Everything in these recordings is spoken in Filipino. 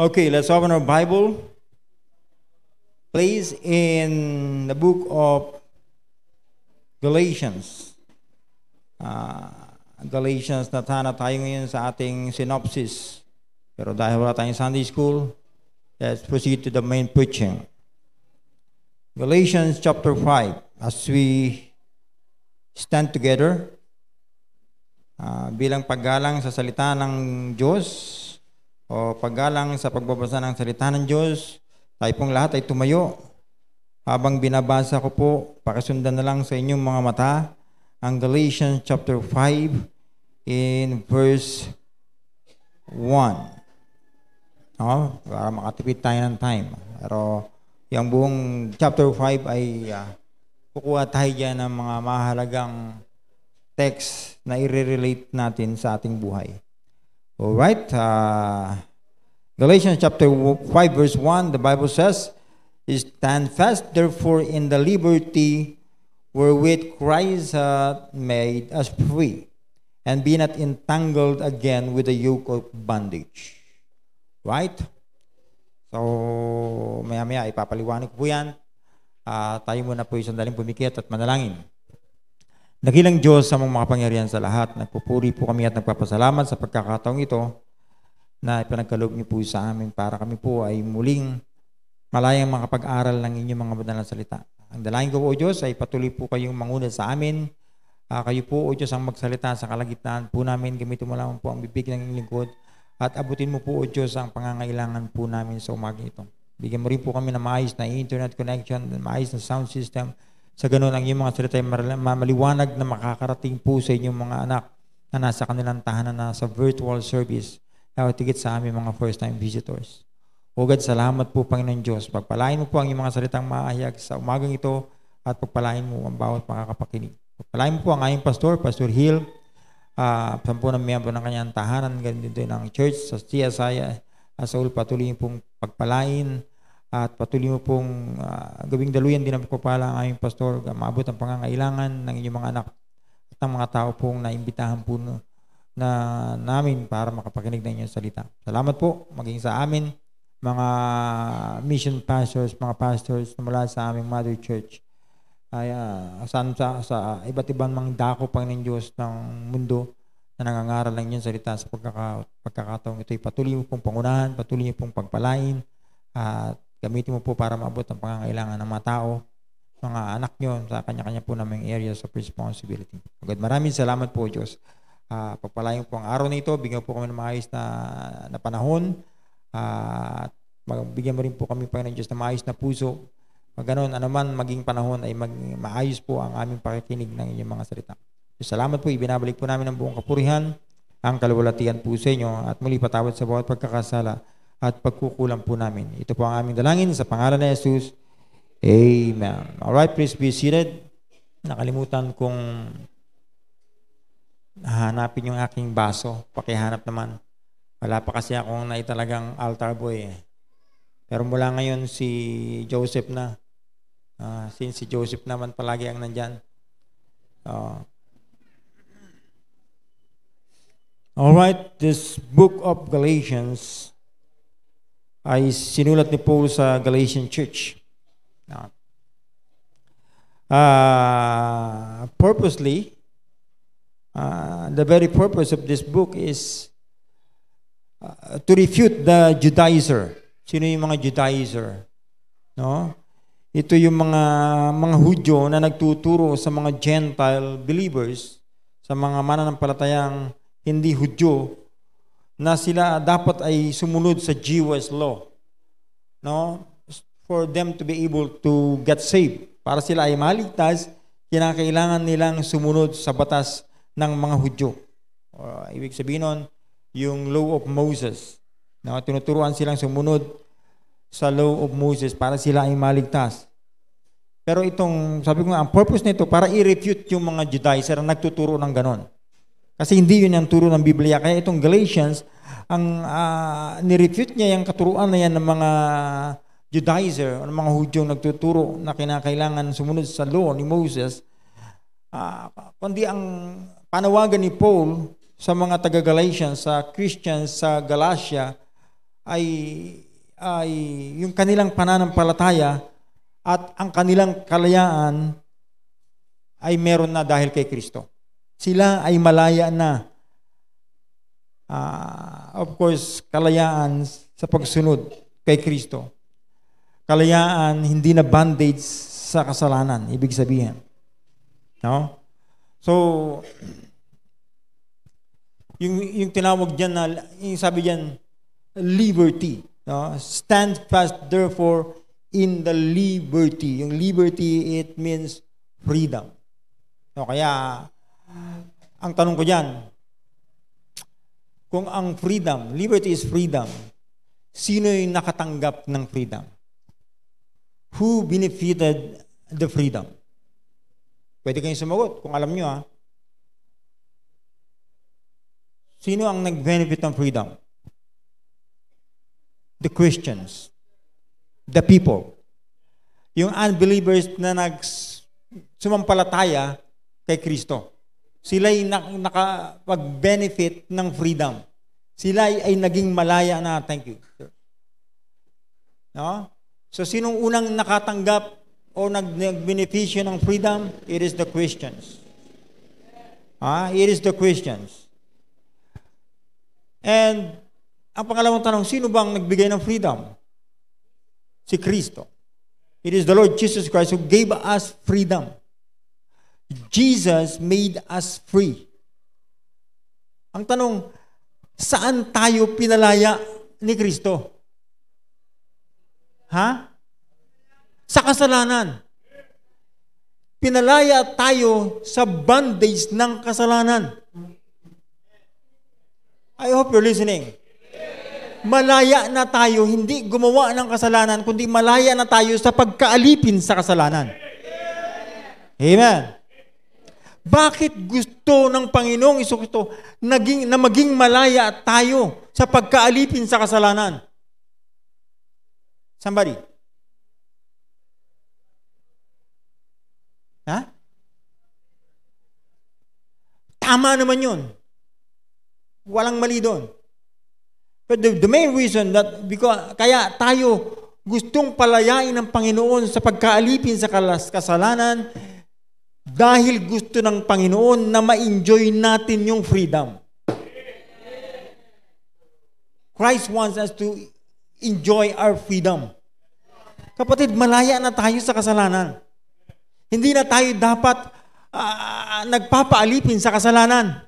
Okay, let's open our Bible. Please, in the book of Galatians. Uh, Galatians, natana tayo ngayon sa ating synopsis. Pero dahil wala tayong Sunday school, let's proceed to the main preaching. Galatians chapter 5, as we stand together, uh, bilang paggalang sa salita ng Diyos, o paggalang sa pagbabasa ng salita ng Diyos. Tayo pong lahat ay tumayo. Habang binabasa ko po, pakisundan na lang sa inyong mga mata ang Galatians chapter 5 in verse 1. No? Para makatipid tayo ng time. Pero yung buong chapter 5 ay uh, kukuha tayo dyan ng mga mahalagang text na i-relate natin sa ating buhay. Alright, uh, Galatians chapter 5 verse 1, the Bible says, Stand fast therefore in the liberty wherewith Christ hath made us free, and be not entangled again with the yoke of bondage. Right? So, maya-maya ipapaliwanag po yan. Uh, tayo muna po sandaling pumikit at manalangin. Nakilang Diyos sa mga makapangyarihan sa lahat. Nagpupuri po kami at nagpapasalamat sa pagkakataong ito na ipinagkaloob niyo po sa amin para kami po ay muling malayang makapag-aral ng inyong mga banal na salita. Ang dalayan ko po, o Diyos, ay patuloy po kayong manguna sa amin. Uh, kayo po, O Diyos, ang magsalita sa kalagitnaan po namin. Gamitin mo lamang po ang bibig ng inyong lingkod. At abutin mo po, O Diyos, ang pangangailangan po namin sa umaga ito. Bigyan mo rin po kami ng maayos na internet connection, maayos na sound system. Sa ganun, ang iyong mga salita ay maliwanag na makakarating po sa inyong mga anak na nasa kanilang tahanan na sa virtual service na tigit sa aming mga first-time visitors. O God, salamat po Panginoon Diyos. Pagpalain mo po ang iyong mga salitang maahayag sa umagang ito at pagpalain mo ang bawat makakapakinig. Pagpalain mo po ang aming pastor, Pastor Hill, uh, ah, sampunang miyembro ng kanyang tahanan, ganito din ng church sa Tiyasaya, uh, Saul, patuloy pong pagpalain at patuloy mo pong uh, gawing daluyan din ang pagpapala ang aming pastor, maabot ang pangangailangan ng inyong mga anak at ng mga tao pong naimbitahan po no, na namin para makapakinig ng inyong salita. Salamat po maging sa amin, mga mission pastors, mga pastors na mula sa aming Mother Church. Ay, uh, ah, saan sa, sa iba't ibang mga dako pang ng Diyos ng mundo na nangangaral ng inyong salita sa pagkaka, pagkakataong ito. Patuloy mo pong pangunahan, patuloy mo pong pagpalain, at gamitin mo po para maabot ang pangangailangan ng mga tao mga anak nyo sa kanya-kanya po naming areas of responsibility. God, maraming salamat po Diyos Uh, ah, pagpalayo po ang araw na ito. Bigyan po kami ng maayos na, na panahon. Uh, ah, at magbigyan mo rin po kami, Panginoon Diyos, na maayos na puso. Pag ganun, anuman maging panahon ay mag, maayos po ang aming pakikinig ng inyong mga salita. So, salamat po. Ibinabalik po namin ang buong kapurihan, ang kalwalatian po sa inyo at muli patawad sa bawat pagkakasala at pagkukulang po namin. Ito po ang aming dalangin sa pangalan ni Jesus. Amen. Alright, please be seated. Nakalimutan kong hanapin yung aking baso. Pakihanap naman. Wala pa kasi akong naitalagang altar boy eh. Pero mula ngayon si Joseph na. Uh, since si Joseph naman palagi ang nandyan. Uh, All right, this book of Galatians ay sinulat ni Paul sa Galatian Church. Uh, purposely, Uh, the very purpose of this book is uh, to refute the Judaizer. Sino yung mga Judaizer? No? Ito yung mga mga Hudyo na nagtuturo sa mga Gentile believers, sa mga mananampalatayang hindi Hudyo, na sila dapat ay sumunod sa Jewish law. No? For them to be able to get saved. Para sila ay maligtas, kinakailangan nilang sumunod sa batas ng mga Hudyo. Uh, ibig sabihin nun, yung law of Moses. Na tinuturuan silang sumunod sa law of Moses para sila ay maligtas. Pero itong, sabi ko nga, ang purpose nito para i-refute yung mga Judaizer na nagtuturo ng ganon. Kasi hindi yun ang turo ng Biblia. Kaya itong Galatians, ang uh, ni-refute niya yung katuruan na yan ng mga Judaizer, ng mga Hudyong nagtuturo na kinakailangan sumunod sa law ni Moses, uh, kundi ang panawagan ni Paul sa mga taga-Galatians, sa Christians sa Galatia ay ay yung kanilang pananampalataya at ang kanilang kalayaan ay meron na dahil kay Kristo. Sila ay malaya na. Uh, of course, kalayaan sa pagsunod kay Kristo. Kalayaan hindi na bandage sa kasalanan, ibig sabihin. No? So, yung, yung tinawag dyan na, yung sabi dyan, liberty. No? Stand fast therefore in the liberty. Yung liberty, it means freedom. No, kaya, ang tanong ko dyan, kung ang freedom, liberty is freedom, sino yung nakatanggap ng freedom? Who benefited the freedom? Pwede kayong sumagot kung alam nyo ha. Sino ang nag-benefit ng freedom? The Christians. The people. Yung unbelievers na nag sumampalataya kay Kristo. Sila ay nakapag-benefit ng freedom. Sila ay, naging malaya na. Thank you. No? So, sinong unang nakatanggap o nag nagbenepisyo ng freedom, it is the Christians. Ah, it is the Christians. And ang pangalawang tanong, sino bang nagbigay ng freedom? Si Kristo. It is the Lord Jesus Christ who gave us freedom. Jesus made us free. Ang tanong, saan tayo pinalaya ni Kristo? Ha? sa kasalanan. Pinalaya tayo sa bondage ng kasalanan. I hope you're listening. Malaya na tayo, hindi gumawa ng kasalanan, kundi malaya na tayo sa pagkaalipin sa kasalanan. Amen. Bakit gusto ng Panginoong Isokristo naging, na maging malaya tayo sa pagkaalipin sa kasalanan? Somebody. Tama naman yun. Walang mali doon. But the, the main reason that because kaya tayo gustong palayain ng Panginoon sa pagkaalipin sa kasalanan dahil gusto ng Panginoon na ma-enjoy natin yung freedom. Christ wants us to enjoy our freedom. Kapatid, malaya na tayo sa kasalanan. Hindi na tayo dapat uh, nagpapaalipin sa kasalanan.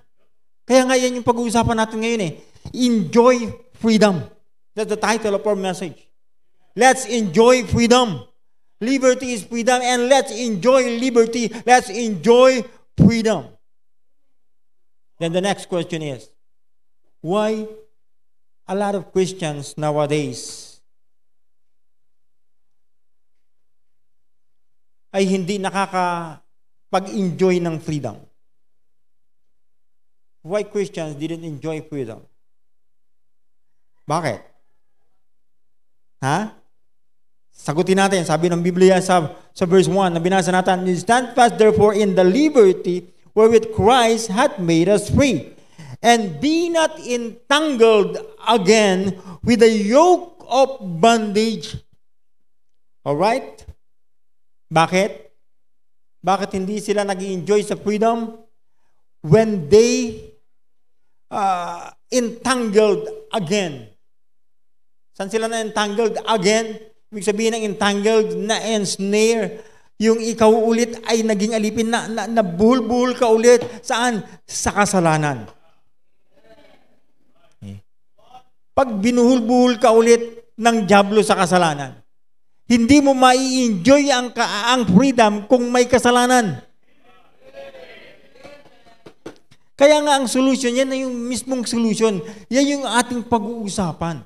Kaya nga yan yung pag-uusapan natin ngayon eh. Enjoy freedom. That's the title of our message. Let's enjoy freedom. Liberty is freedom and let's enjoy liberty. Let's enjoy freedom. Then the next question is, why a lot of Christians nowadays ay hindi nakaka pag-enjoy ng freedom. Why Christians didn't enjoy freedom? Bakit? Ha? Sagutin natin, sabi ng Biblia sa, sa verse 1 na binasa natin, Stand fast therefore in the liberty wherewith Christ hath made us free, and be not entangled again with the yoke of bondage. Alright? Bakit? Bakit hindi sila nag enjoy sa freedom? When they uh, entangled again. Saan sila na entangled again? Ibig sabihin ng entangled na ensnare. Yung ikaw ulit ay naging alipin na, na, na buhul ka ulit. Saan? Sa kasalanan. Pag binuhul-buhul ka ulit ng Diablo sa kasalanan, hindi mo mai-enjoy ang, ang freedom kung may kasalanan. Kaya nga ang solution, yan na yung mismong solution. Yan yung ating pag-uusapan.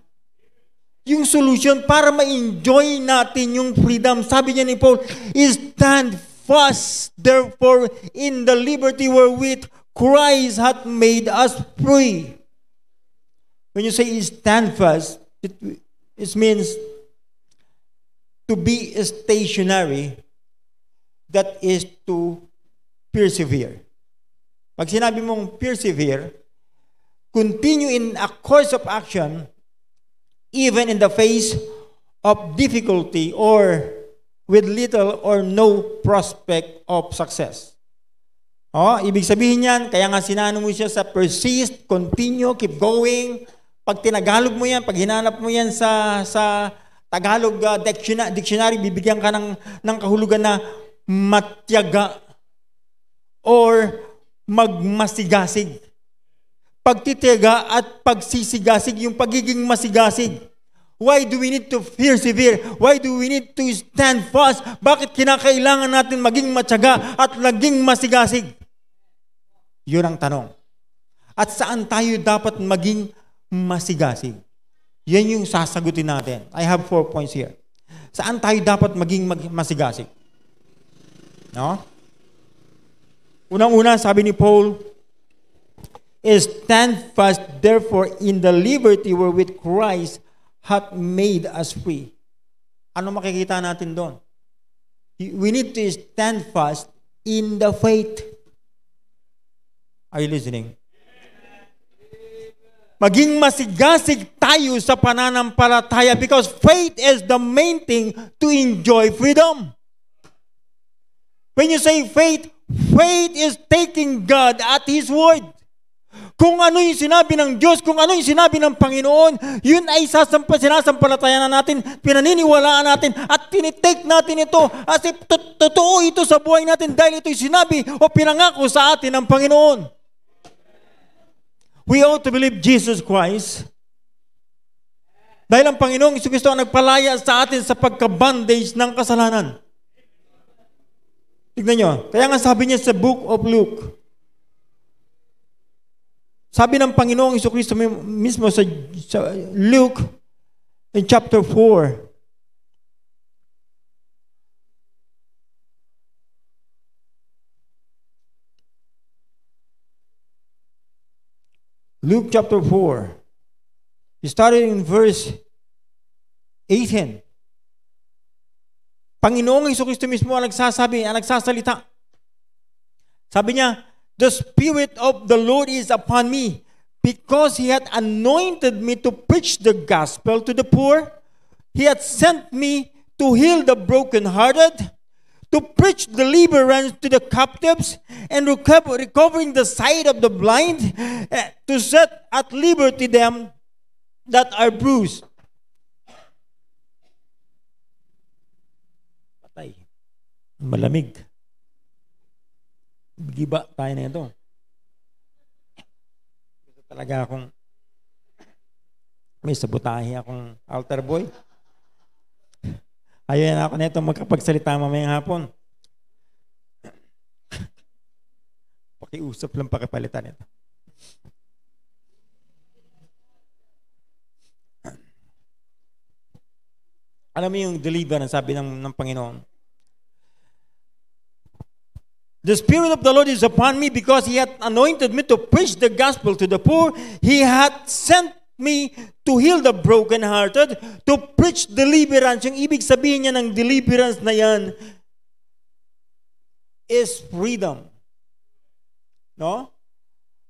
Yung solution para ma-enjoy natin yung freedom. Sabi niya ni Paul, Stand fast therefore in the liberty wherewith Christ hath made us free. When you say stand fast, it, it means to be stationary, that is to persevere. Pag sinabi mong persevere, continue in a course of action even in the face of difficulty or with little or no prospect of success. Oh, ibig sabihin niyan, kaya nga sinano mo siya sa persist, continue, keep going. Pag tinagalog mo yan, pag hinanap mo yan sa, sa Tagalog uh, dictionary, dictionary, bibigyan ka ng, ng kahulugan na matyaga or magmasigasig. Pagtitiga at pagsisigasig, yung pagiging masigasig. Why do we need to persevere? Why do we need to stand fast? Bakit kinakailangan natin maging matyaga at maging masigasig? Yun ang tanong. At saan tayo dapat maging masigasig? Yan yung sasagutin natin. I have four points here. Saan tayo dapat maging mag- masigasig? No? Unang-una, sabi ni Paul, is stand fast therefore in the liberty wherewith Christ hath made us free. Ano makikita natin doon? We need to stand fast in the faith. Are you listening? maging masigasig tayo sa pananampalataya because faith is the main thing to enjoy freedom. When you say faith, faith is taking God at His word. Kung ano yung sinabi ng Diyos, kung ano yung sinabi ng Panginoon, yun ay sasampa, sinasampalataya na natin, pinaniniwalaan natin, at tinitake natin ito as if totoo ito sa buhay natin dahil ito'y sinabi o pinangako sa atin ng Panginoon. We ought to believe Jesus Christ. Dahil ang Panginoong Kristo ang nagpalaya sa atin sa pagka-bondage ng kasalanan. Tignan nyo. Kaya nga sabi niya sa Book of Luke, sabi ng Panginoong Kristo mismo sa, sa Luke in chapter 4, Luke chapter 4, starting in verse 18. Panginoong Kristo mismo ang nagsasabi, ang nagsasalita. Sabi niya, The Spirit of the Lord is upon me because He had anointed me to preach the gospel to the poor. He had sent me to heal the brokenhearted, to preach deliverance to the captives and recovering the sight of the blind, eh, to set at liberty them that are bruised. Patay. Malamig. Giba tayo na ito. Gusto talaga akong may sabotahe akong altar boy. Ayaw na ako neto magkapagsalita mamayang hapon. Pakiusap lang pakipalitan nito. Alam mo yung deliverance, sabi ng, ng Panginoon. The Spirit of the Lord is upon me because He hath anointed me to preach the gospel to the poor. He hath sent me to heal the brokenhearted, to preach deliverance. Yung ibig sabihin niya ng deliverance na yan is freedom. No?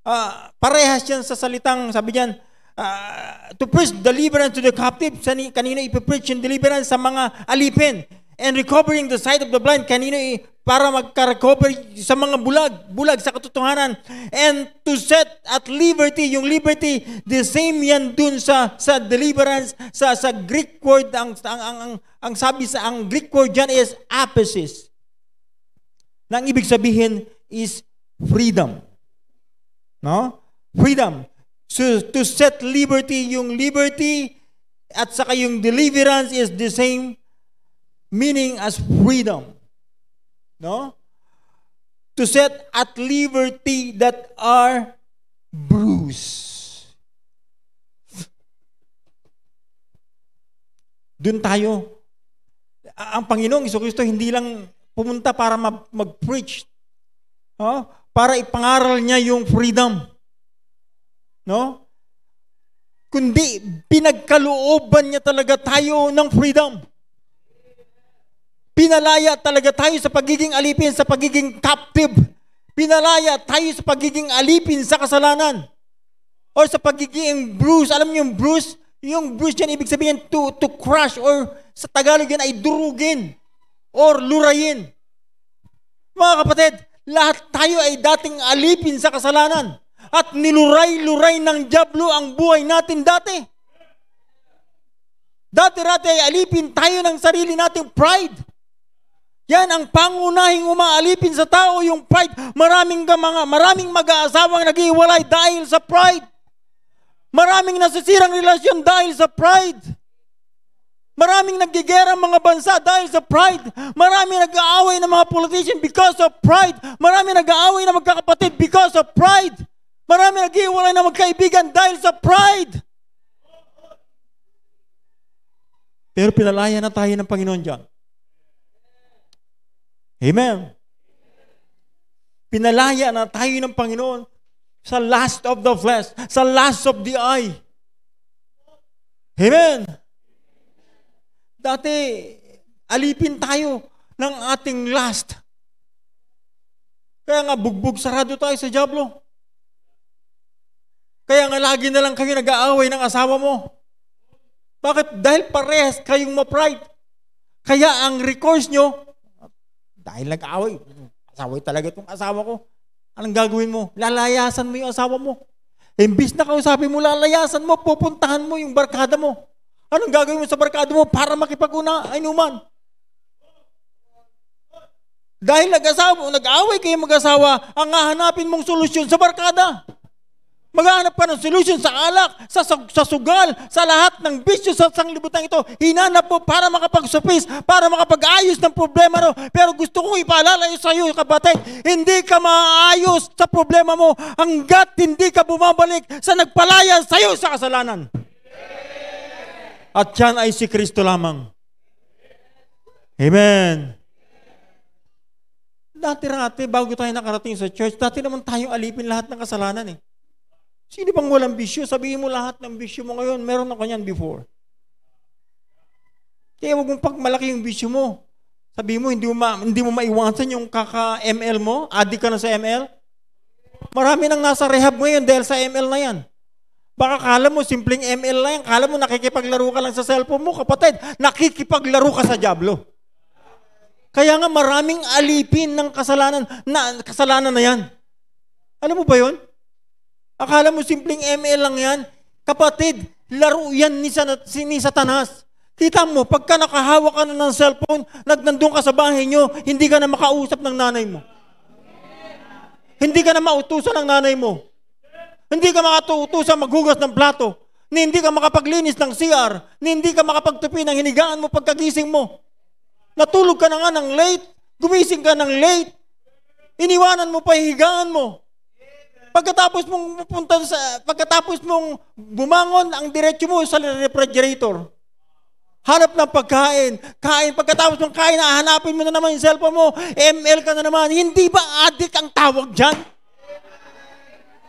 Uh, parehas yan sa salitang, sabi niyan, uh, to preach deliverance to the captive. Kanina ipipreach yung deliverance sa mga alipin and recovering the sight of the blind. Kanino para magka-recover sa mga bulag, bulag sa katotohanan and to set at liberty, yung liberty, the same yan dun sa sa deliverance sa sa Greek word ang ang ang, ang, ang sabi sa ang Greek word yan is apesis. nang ibig sabihin is freedom. No? Freedom. So, to set liberty, yung liberty at saka yung deliverance is the same meaning as freedom. No? To set at liberty that are bruised. Doon tayo. Ang Panginoong Kristo hindi lang pumunta para mag-preach. No? Para ipangaral niya yung freedom. No? Kundi pinagkalooban niya talaga tayo ng freedom. Pinalaya talaga tayo sa pagiging alipin, sa pagiging captive. Pinalaya tayo sa pagiging alipin sa kasalanan. Or sa pagiging bruise. Alam niyo yung bruise? Yung bruise yan, ibig sabihin to, to crush or sa Tagalog yan ay durugin or lurayin. Mga kapatid, lahat tayo ay dating alipin sa kasalanan at niluray-luray ng Diablo ang buhay natin dati. Dati-dati ay alipin tayo ng sarili nating pride. Yan ang pangunahing umaalipin sa tao, yung pride. Maraming mga, maraming mag-aasawang nag-iwalay dahil sa pride. Maraming nasisirang relasyon dahil sa pride. Maraming nagigera mga bansa dahil sa pride. Maraming nag-aaway ng mga politician because of pride. Maraming nag-aaway ng magkakapatid because of pride. Maraming nag-iwalay ng magkaibigan dahil sa pride. Pero pinalaya na tayo ng Panginoon dyan. Amen. Pinalaya na tayo ng Panginoon sa last of the flesh, sa last of the eye. Amen. Dati, alipin tayo ng ating last. Kaya nga, bugbog sarado tayo sa Diablo. Kaya nga, lagi na lang kayo nag-aaway ng asawa mo. Bakit? Dahil parehas kayong ma-pride. Kaya ang recourse nyo, dahil nag-away. Asaway talaga itong asawa ko. Anong gagawin mo? Lalayasan mo yung asawa mo. Imbis na kausapin mo, lalayasan mo, pupuntahan mo yung barkada mo. Anong gagawin mo sa barkada mo para makipaguna inuman? Dahil nag-asawa, nag-away kayo mag-asawa, ang hahanapin mong solusyon sa barkada. Maghahanap ka ng solution sa alak, sa, sa sugal, sa lahat ng bisyo sa sanglibutan ito. Hinanap mo para makapagsupis, para makapag-ayos ng problema mo. Pero gusto ko ipaalala sa iyo, kapatid, hindi ka maayos sa problema mo hanggat hindi ka bumabalik sa nagpalaya sa iyo sa kasalanan. At yan ay si Kristo lamang. Amen. Dati-dati, bago tayo nakarating sa church, dati naman tayo alipin lahat ng kasalanan eh. Sino bang walang bisyo? Sabihin mo lahat ng bisyo mo ngayon, meron ako niyan before. Kaya huwag mong pagmalaki yung bisyo mo. Sabihin mo, hindi mo, ma, hindi mo maiwasan yung kaka-ML mo? Adik ka na sa ML? Marami nang nasa rehab ngayon dahil sa ML na yan. Baka kala mo, simpleng ML lang, kala mo nakikipaglaro ka lang sa cellphone mo, kapatid, nakikipaglaro ka sa Diablo. Kaya nga maraming alipin ng kasalanan na kasalanan na yan. Alam mo ba yon? Akala mo simpleng ML lang yan? Kapatid, laro yan ni, sanat, ni Satanas. Kita mo, pagka nakahawak ka na ng cellphone, nagnandun ka sa bahay nyo, hindi ka na makausap ng nanay mo. Hindi ka na mautusan ng nanay mo. Hindi ka makatuutusan maghugas ng plato. Ni hindi ka makapaglinis ng CR. Ni hindi ka makapagtupi ng hinigaan mo pagkagising mo. Natulog ka na nga ng late. Gumising ka ng late. Iniwanan mo pa higaan mo. Pagkatapos mong pupunta sa pagkatapos mong bumangon, ang diretso mo sa refrigerator. Hanap ng pagkain. Kain. Pagkatapos mong kain, hahanapin mo na naman yung cellphone mo. ML ka na naman. Hindi ba addict ang tawag dyan?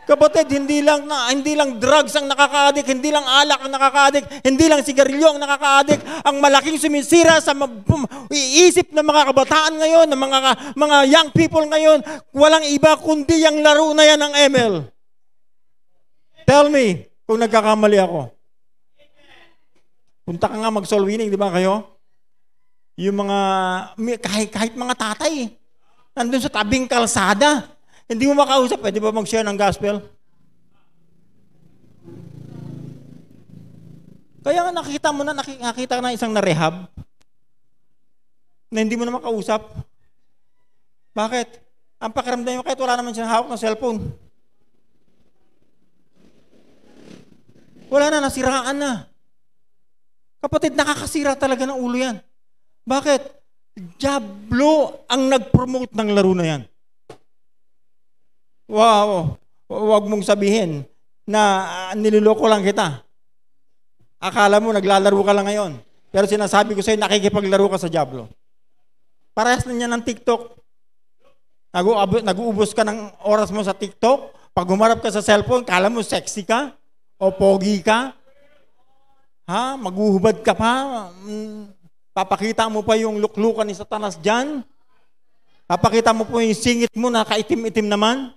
Kapatid, hindi lang na, hindi lang drugs ang nakakaadik, hindi lang alak ang nakakaadik, hindi lang sigarilyo ang nakakaadik. Ang malaking sumisira sa iisip ng mga kabataan ngayon, ng mga mga young people ngayon, walang iba kundi ang laro na yan ng ML. Tell me kung nagkakamali ako. Punta ka nga mag-soul winning, di ba kayo? Yung mga, kahit, kahit mga tatay, nandun sa tabing kalsada, hindi mo makausap, pwede ba mag-share ng gospel? Kaya nga nakikita mo na, nakikita na isang na-rehab na hindi mo na makausap. Bakit? Ang pakiramdam niyo kahit wala naman siyang hawak ng cellphone. Wala na, nasiraan na. Kapatid, nakakasira talaga ng ulo yan. Bakit? Diablo ang nag-promote ng laro na yan wow, wag mong sabihin na ah, niloloko lang kita. Akala mo naglalaro ka lang ngayon. Pero sinasabi ko sa iyo, nakikipaglaro ka sa Diablo. Parehas na niya ng TikTok. Nag-uubos ka ng oras mo sa TikTok. Pag humarap ka sa cellphone, kala mo sexy ka o pogi ka. Ha? Maguhubad ka pa. Mm, papakita mo pa yung luklukan ni Satanas dyan. Papakita mo po yung singit mo na kaitim-itim naman.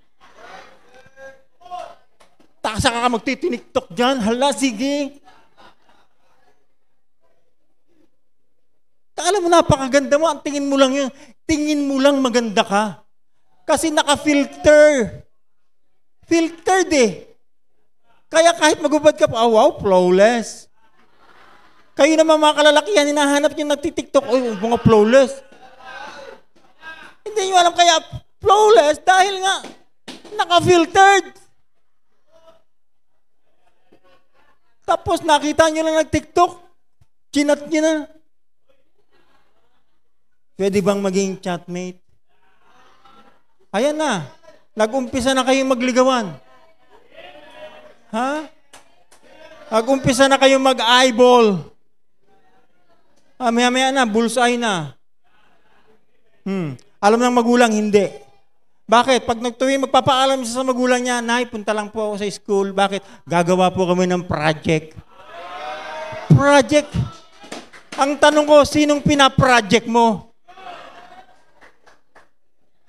Saka-saka ka magtitiniktok dyan. Hala, sige. Alam mo, napakaganda mo. Ang tingin mo lang yun. Tingin mo lang maganda ka. Kasi naka-filter. Filtered eh. Kaya kahit magubad ka pa, oh, wow, flawless. Kayo naman mga kalalakihan, hinahanap nyo nagtitiktok, oh, mga flawless. Hindi nyo alam kaya flawless dahil nga naka-filtered. Tapos nakita niyo lang nag-TikTok. Chinat nyo na. Pwede bang maging chatmate? Ayan na. Nag-umpisa na kayong magligawan. Ha? Nag-umpisa na kayong mag-eyeball. Ah, maya-maya na, bullseye na. Hmm. Alam ng magulang, hindi. Bakit? Pag nagtuwi, magpapaalam siya sa magulang niya, Nay, punta lang po ako sa school. Bakit? Gagawa po kami ng project. Project? Ang tanong ko, sinong pinaproject mo?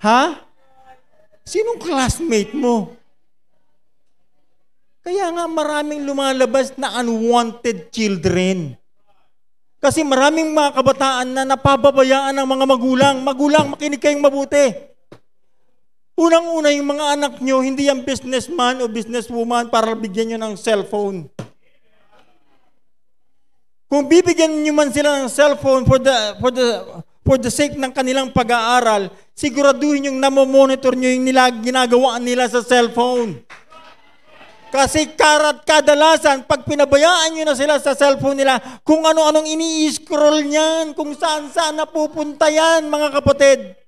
Ha? Sinong classmate mo? Kaya nga maraming lumalabas na unwanted children. Kasi maraming mga kabataan na napababayaan ng mga magulang. Magulang, makinig kayong mabuti. Unang-una yung mga anak nyo, hindi yan businessman o businesswoman para bigyan nyo ng cellphone. Kung bibigyan nyo man sila ng cellphone for the, for the, for the sake ng kanilang pag-aaral, siguraduhin yung namomonitor nyo yung nila, ginagawa nila sa cellphone. Kasi karat kadalasan, pag pinabayaan nyo na sila sa cellphone nila, kung ano-anong ini-scroll niyan, kung saan-saan napupunta yan, mga kapatid.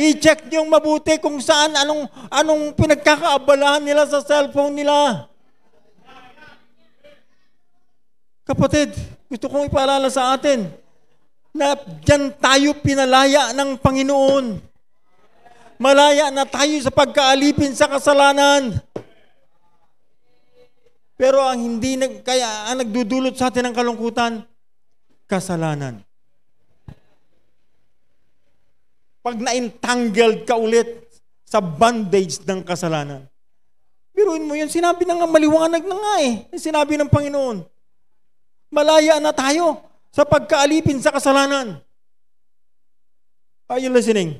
I-check niyong mabuti kung saan, anong, anong pinagkakaabalahan nila sa cellphone nila. Kapatid, gusto kong ipaalala sa atin na dyan tayo pinalaya ng Panginoon. Malaya na tayo sa pagkaalipin sa kasalanan. Pero ang hindi nag, kaya ang nagdudulot sa atin ng kalungkutan, kasalanan. pag na-entangled ka ulit sa bandage ng kasalanan. Biruin mo yun, sinabi na nga, maliwanag na nga eh. Sinabi ng Panginoon, malaya na tayo sa pagkaalipin sa kasalanan. Are you listening?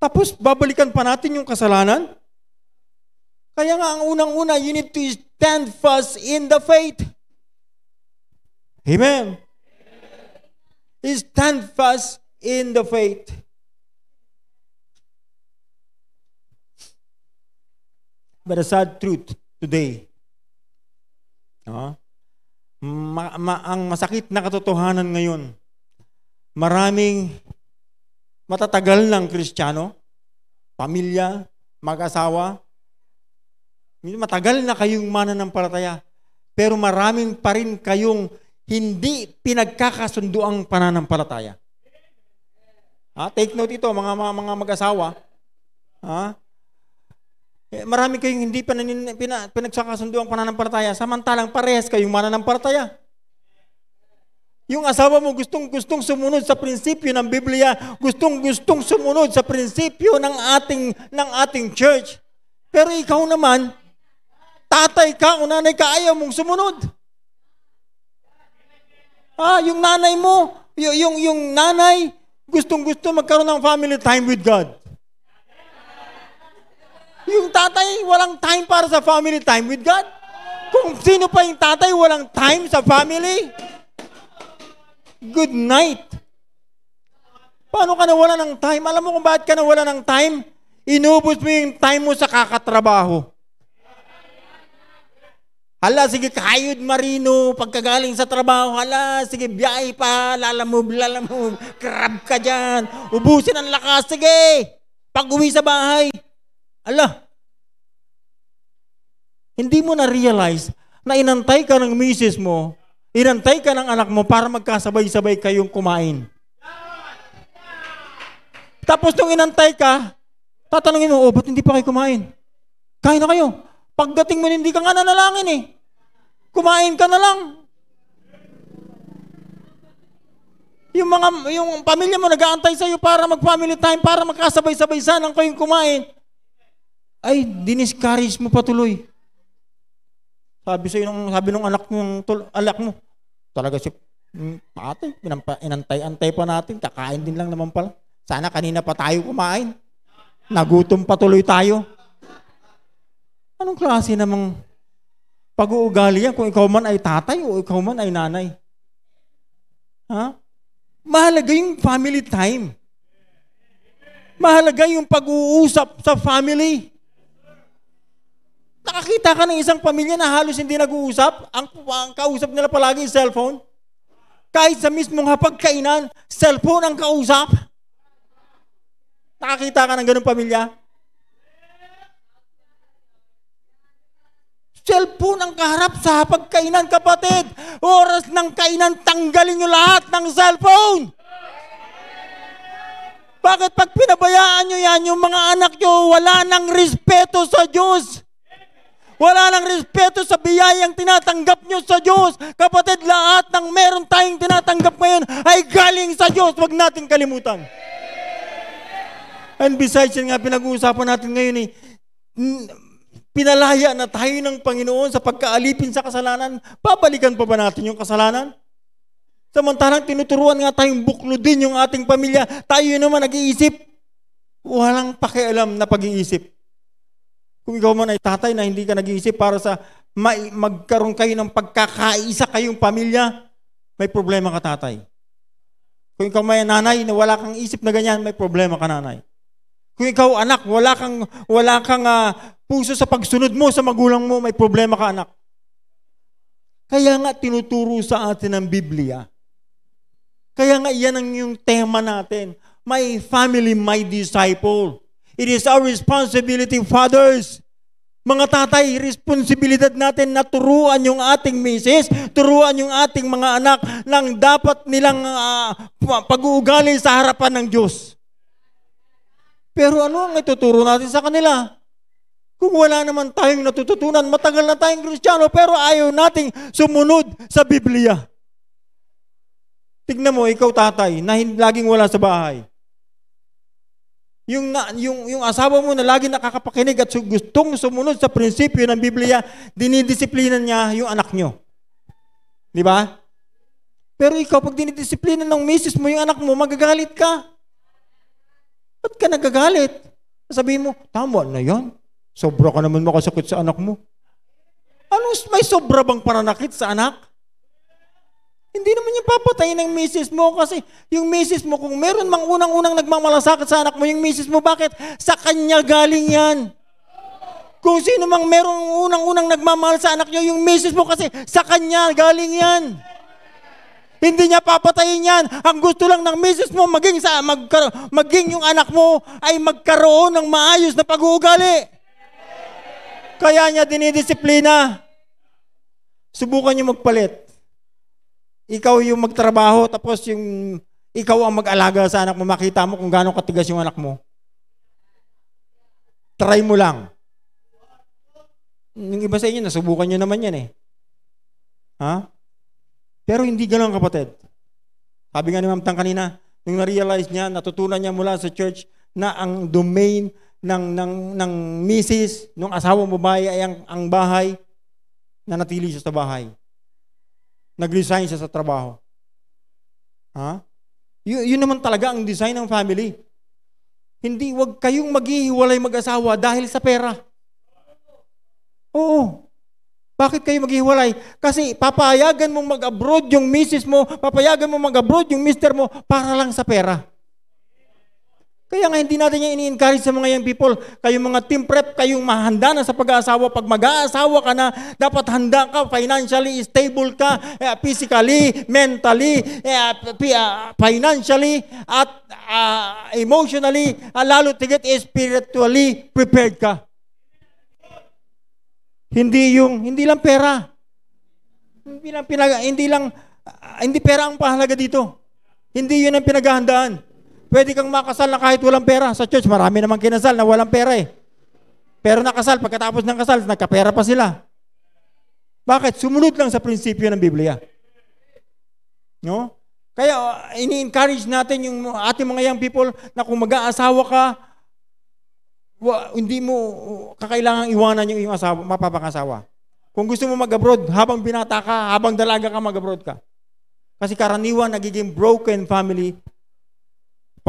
Tapos babalikan pa natin yung kasalanan? Kaya nga ang unang-una, you need to stand fast in the faith. Amen. Stand fast in the faith. But the sad truth today, no? ma- ma- ang masakit na katotohanan ngayon, maraming matatagal ng Kristiyano, pamilya, mag-asawa, matagal na kayong mananampalataya, pero maraming pa rin kayong hindi pinagkakasundo ang pananampalataya. Ha? Take note ito, mga, mga, mga mag-asawa. Ha? Eh, marami kayong hindi pa nanin, pina, pinagsakasundo ang pananampalataya, samantalang parehas kayong mananampalataya. Yung asawa mo gustong-gustong sumunod sa prinsipyo ng Biblia, gustong-gustong sumunod sa prinsipyo ng ating ng ating church. Pero ikaw naman, tatay ka o nanay ka, ayaw mong sumunod. Ah, yung nanay mo, yung, yung, yung nanay, Gustong-gusto magkaroon ng family time with God. Yung tatay, walang time para sa family time with God. Kung sino pa yung tatay, walang time sa family. Good night. Paano ka nawala ng time? Alam mo kung bakit ka nawala ng time? Inubos mo yung time mo sa kakatrabaho. Hala, sige, kayod marino, pagkagaling sa trabaho, hala, sige, biyay pa, lalamove, lalamove, krab ka dyan, ubusin ang lakas, sige, pag uwi sa bahay, ala, hindi mo na-realize na inantay ka ng misis mo, inantay ka ng anak mo para magkasabay-sabay kayong kumain. Tapos nung inantay ka, tatanungin mo, oh, ba't hindi pa kayo kumain? Kain na kayo. Pagdating mo, hindi ka nga nanalangin eh. Kumain ka na lang. Yung mga, yung pamilya mo nag-aantay sa iyo para mag-family time, para magkasabay-sabay sana sanang kayong kumain. Ay, diniscourage mo pa tuloy. Sabi sa nung, sabi nung anak mo, alak mo, talaga si hmm, ate, pinampa, inantay-antay pa natin, kakain din lang naman pala. Sana kanina pa tayo kumain. Nagutom pa tuloy tayo. Anong klase namang pag-uugali yan kung ikaw man ay tatay o ikaw man ay nanay? Ha? Mahalaga yung family time. Mahalaga yung pag-uusap sa family. Nakakita ka ng isang pamilya na halos hindi nag-uusap. Ang, ang kausap nila palagi cellphone. Kahit sa mismong hapagkainan, cellphone ang kausap. Nakakita ka ng ganung pamilya? cellphone ang kaharap sa pagkainan, kapatid. Oras ng kainan, tanggalin nyo lahat ng cellphone. Bakit pag pinabayaan nyo yan, yung mga anak nyo, wala ng respeto sa Diyos. Wala ng respeto sa biyayang tinatanggap nyo sa Diyos. Kapatid, lahat ng meron tayong tinatanggap ngayon ay galing sa Diyos. Huwag natin kalimutan. And besides, yan nga pinag-uusapan natin ngayon eh, pinalaya na tayo ng Panginoon sa pagkaalipin sa kasalanan, babalikan pa ba natin yung kasalanan? Samantalang tinuturuan nga tayong buklo din yung ating pamilya, tayo naman nag-iisip. Walang pakialam na pag-iisip. Kung ikaw man ay tatay na hindi ka nag-iisip para sa may, magkaroon kayo ng pagkakaisa kayong pamilya, may problema ka tatay. Kung ikaw may nanay na wala kang isip na ganyan, may problema ka nanay. Kung ikaw anak, wala kang wala kang uh, puso sa pagsunod mo sa magulang mo, may problema ka anak. Kaya nga tinuturo sa atin ng Biblia. Kaya nga iyan ang yung tema natin. My family, my disciple. It is our responsibility, fathers. Mga tatay, responsibilidad natin na turuan yung ating misis, turuan yung ating mga anak ng dapat nilang uh, pag-uugali sa harapan ng Diyos. Pero ano ang ituturo natin sa kanila? Kung wala naman tayong natututunan, matagal na tayong Kristiyano pero ayaw nating sumunod sa Biblia. Tignan mo, ikaw tatay, na laging wala sa bahay. Yung, na, yung, yung asawa mo na lagi nakakapakinig at gustong sumunod sa prinsipyo ng Biblia, dinidisiplina niya yung anak niyo. Di ba? Pero ikaw, pag dinidisiplina ng misis mo yung anak mo, magagalit ka. Ba't ka nagagalit? Sabihin mo, tama na yan. Sobra ka naman makasakit sa anak mo. Ano, may sobra bang pananakit sa anak? Hindi naman yung papatayin ng misis mo kasi yung misis mo, kung meron mang unang-unang nagmamalasakit sa anak mo, yung misis mo, bakit? Sa kanya galing yan. Kung sino mang merong unang-unang nagmamahal sa anak niyo, yung misis mo kasi sa kanya galing yan. Hindi niya papatayin yan. Ang gusto lang ng misis mo, maging, sa, magkar- maging yung anak mo ay magkaroon ng maayos na pag-uugali. Kaya niya dinidisiplina. Subukan niyo magpalit. Ikaw yung magtrabaho, tapos yung ikaw ang mag-alaga sa anak mo, makita mo kung gaano katigas yung anak mo. Try mo lang. Yung iba sa inyo, nasubukan nyo naman yan eh. Ha? Pero hindi ganun kapatid. Sabi nga ni Ma'am Tang kanina, nung na-realize niya, natutunan niya mula sa church na ang domain ng, ng, ng misis, ng asawang babae ay ang, ang bahay, natili siya sa bahay. Nagresign siya sa trabaho. Ha? Y- yun naman talaga ang design ng family. Hindi, wag kayong maghihiwalay mag-asawa dahil sa pera. Oo. Bakit kayo maghihiwalay? Kasi papayagan mong mag-abroad yung misis mo, papayagan mong mag-abroad yung mister mo para lang sa pera. Kaya nga hindi natin yung ini-encourage sa mga young people, kayong mga team prep, kayong mahanda na sa pag-aasawa. Pag mag-aasawa ka na, dapat handa ka, financially stable ka, eh, physically, mentally, eh, uh, financially, at uh, emotionally, uh, lalo tigit eh, spiritually prepared ka. Hindi yung, hindi lang pera. Hindi lang, pinag, hindi lang, uh, hindi pera ang pahalaga dito. Hindi yun ang pinaghahandaan. Pwede kang makasal na kahit walang pera. Sa church, marami namang kinasal na walang pera eh. Pero nakasal, pagkatapos ng kasal, nagkapera pa sila. Bakit? Sumunod lang sa prinsipyo ng Biblia. No? Kaya uh, ini-encourage natin yung ating mga young people na kung mag-aasawa ka, wa, hindi mo uh, kakailangan iwanan yung iyong asawa, mapapangasawa. Kung gusto mo mag-abroad, habang binata ka, habang dalaga ka, mag-abroad ka. Kasi karaniwan, nagiging broken family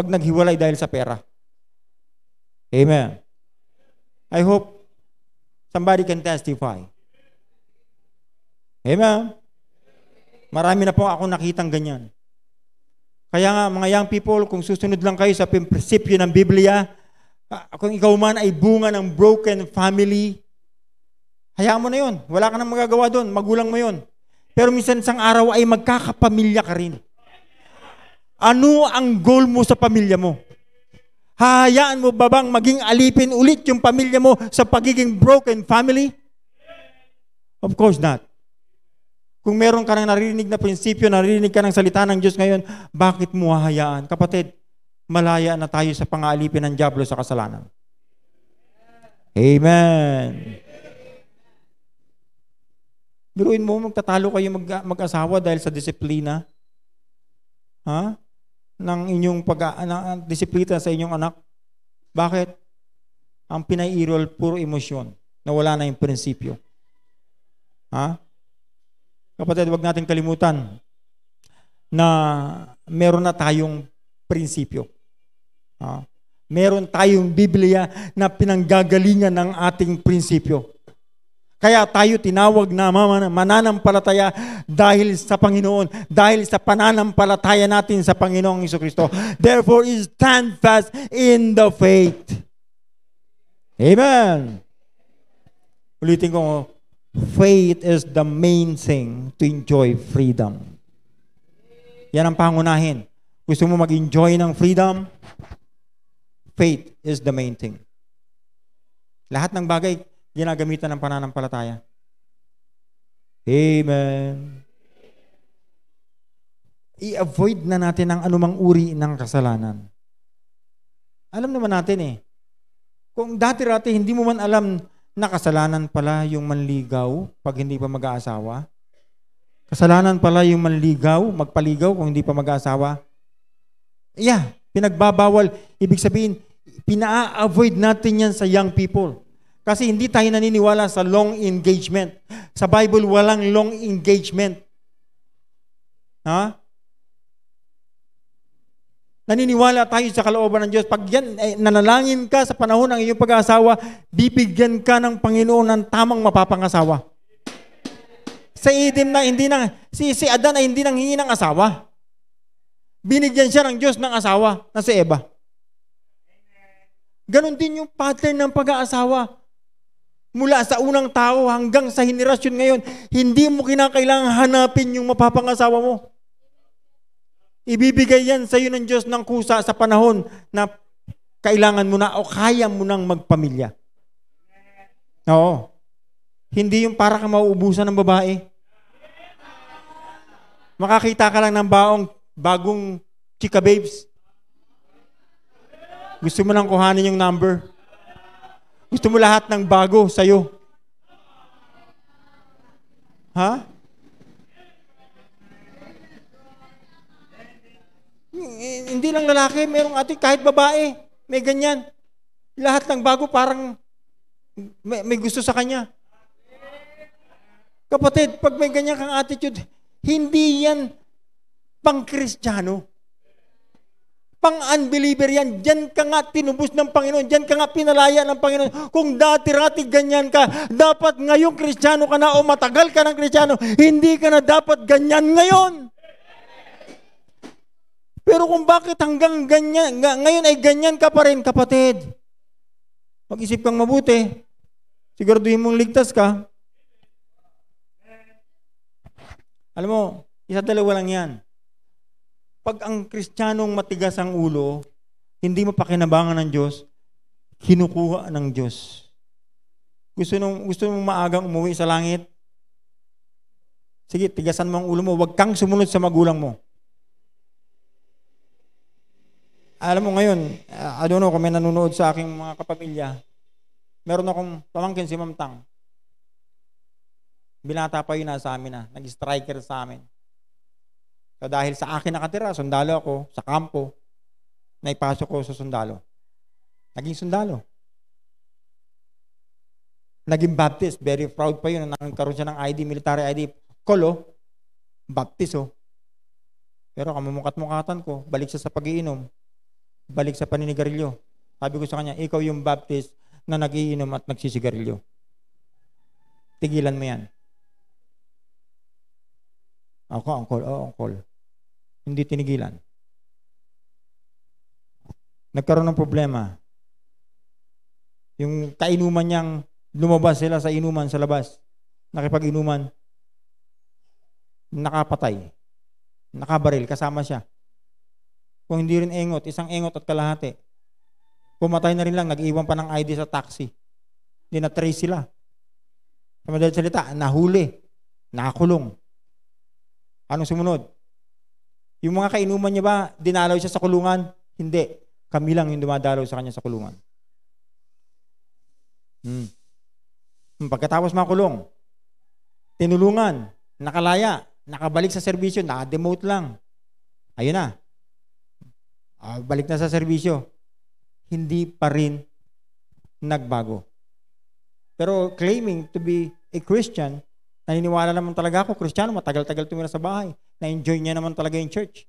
pag naghiwalay dahil sa pera. Amen. I hope somebody can testify. Amen. Marami na po ako nakitang ganyan. Kaya nga, mga young people, kung susunod lang kayo sa prinsipyo ng Biblia, ah, kung ikaw man ay bunga ng broken family, hayaan mo na yun. Wala ka nang magagawa doon. Magulang mo yun. Pero minsan isang araw ay magkakapamilya ka rin. Ano ang goal mo sa pamilya mo? Hayaan mo ba bang maging alipin ulit yung pamilya mo sa pagiging broken family? Of course not. Kung meron ka ng naririnig na prinsipyo, naririnig ka ng salita ng Diyos ngayon, bakit mo hahayaan? Kapatid, malaya na tayo sa pangaalipin ng Diablo sa kasalanan. Amen. Biruin mo, magtatalo kayo mag- mag-asawa dahil sa disiplina. Ha? ng inyong pag na, ah, disiplina sa inyong anak? Bakit? Ang pinaiirol, puro emosyon na wala na yung prinsipyo. Ha? Kapatid, wag natin kalimutan na meron na tayong prinsipyo. Ha? Meron tayong Biblia na pinanggagalingan ng ating prinsipyo. Kaya tayo tinawag na mananampalataya dahil sa Panginoon, dahil sa pananampalataya natin sa Panginoong Iso Kristo. Therefore, stand fast in the faith. Amen. Ulitin ko, faith is the main thing to enjoy freedom. Yan ang pangunahin. Gusto mo mag-enjoy ng freedom? Faith is the main thing. Lahat ng bagay, ginagamitan ng pananampalataya. Amen. I-avoid na natin ang anumang uri ng kasalanan. Alam naman natin eh, kung dati-rati hindi mo man alam na kasalanan pala yung manligaw pag hindi pa mag-aasawa, kasalanan pala yung manligaw, magpaligaw kung hindi pa mag-aasawa, yeah, pinagbabawal. Ibig sabihin, pinaa-avoid natin yan sa young people. Kasi hindi tayo naniniwala sa long engagement. Sa Bible, walang long engagement. Ha? Naniniwala tayo sa kalooban ng Diyos. Pag yan, eh, nanalangin ka sa panahon ng iyong pag-aasawa, bibigyan ka ng Panginoon ng tamang mapapangasawa. Sa Eden na hindi nang, si, si Adan ay hindi nang hingi ng asawa. Binigyan siya ng Diyos ng asawa na si Eva. Ganon din yung pattern ng pag-aasawa. Mula sa unang tao hanggang sa henerasyon ngayon, hindi mo kinakailangan hanapin yung mapapangasawa mo. Ibibigay yan sa iyo ng Diyos ng kusa sa panahon na kailangan mo na o kaya mo nang magpamilya. Oo. Hindi yung para ka mauubusan ng babae. Makakita ka lang ng baong bagong chika babes. Gusto mo nang kuhanin yung number. Gusto mo lahat ng bago sa iyo. Ha? Hindi lang lalaki, merong ate, kahit babae, may ganyan. Lahat ng bago parang may, may gusto sa kanya. Kapatid, pag may ganyan kang attitude, hindi yan pang-Kristiyano. Pang-unbeliever yan. Diyan ka nga tinubos ng Panginoon. Diyan ka nga pinalaya ng Panginoon. Kung dati-rati ganyan ka, dapat ngayong kristyano ka na o matagal ka ng kristyano, hindi ka na dapat ganyan ngayon. Pero kung bakit hanggang ganyan, ngayon ay ganyan ka pa rin, kapatid, mag-isip kang mabuti. Siguraduhin mong ligtas ka. Alam mo, isa dalawa lang yan pag ang kristyanong matigas ang ulo, hindi mapakinabangan ng Diyos, kinukuha ng Diyos. Gusto nung gusto mong maagang umuwi sa langit? Sige, tigasan mo ang ulo mo. Huwag kang sumunod sa magulang mo. Alam mo ngayon, ah, I don't know kung may nanonood sa aking mga kapamilya, meron akong pamangkin si Mamtang. Binata pa yun na sa amin na, nag-striker sa amin. So dahil sa akin nakatira, sundalo ako sa kampo, naipasok ko sa sundalo. Naging sundalo. Naging Baptist. Very proud pa yun. Nagkaroon siya ng ID, military ID. Kolo, Baptist oh. Pero kamumungkat-mungkatan ko, balik siya sa pagiinom, balik sa paninigarilyo. Sabi ko sa kanya, ikaw yung Baptist na nagiinom at nagsisigarilyo. Tigilan mo yan. Ako, uncle. Oo, oh, uncle hindi tinigilan. Nagkaroon ng problema. Yung kainuman niyang lumabas sila sa inuman sa labas. Nakipag-inuman. Nakapatay. Nakabaril. Kasama siya. Kung hindi rin engot, isang engot at kalahati. Pumatay na rin lang. Nag-iwan pa ng ID sa taxi. Hindi na-trace sila. Sa madalit salita, nahuli. Nakakulong. Anong sumunod? Yung mga kainuman niya ba, dinalaw siya sa kulungan? Hindi. Kami lang yung dumadalaw sa kanya sa kulungan. Hmm. hmm pagkatapos kulong, tinulungan, nakalaya, nakabalik sa serbisyo, demote lang. Ayun na. Ah, balik na sa serbisyo. Hindi pa rin nagbago. Pero claiming to be a Christian, naniniwala naman talaga ako, Kristiyano, matagal-tagal tumira sa bahay na-enjoy niya naman talaga yung church.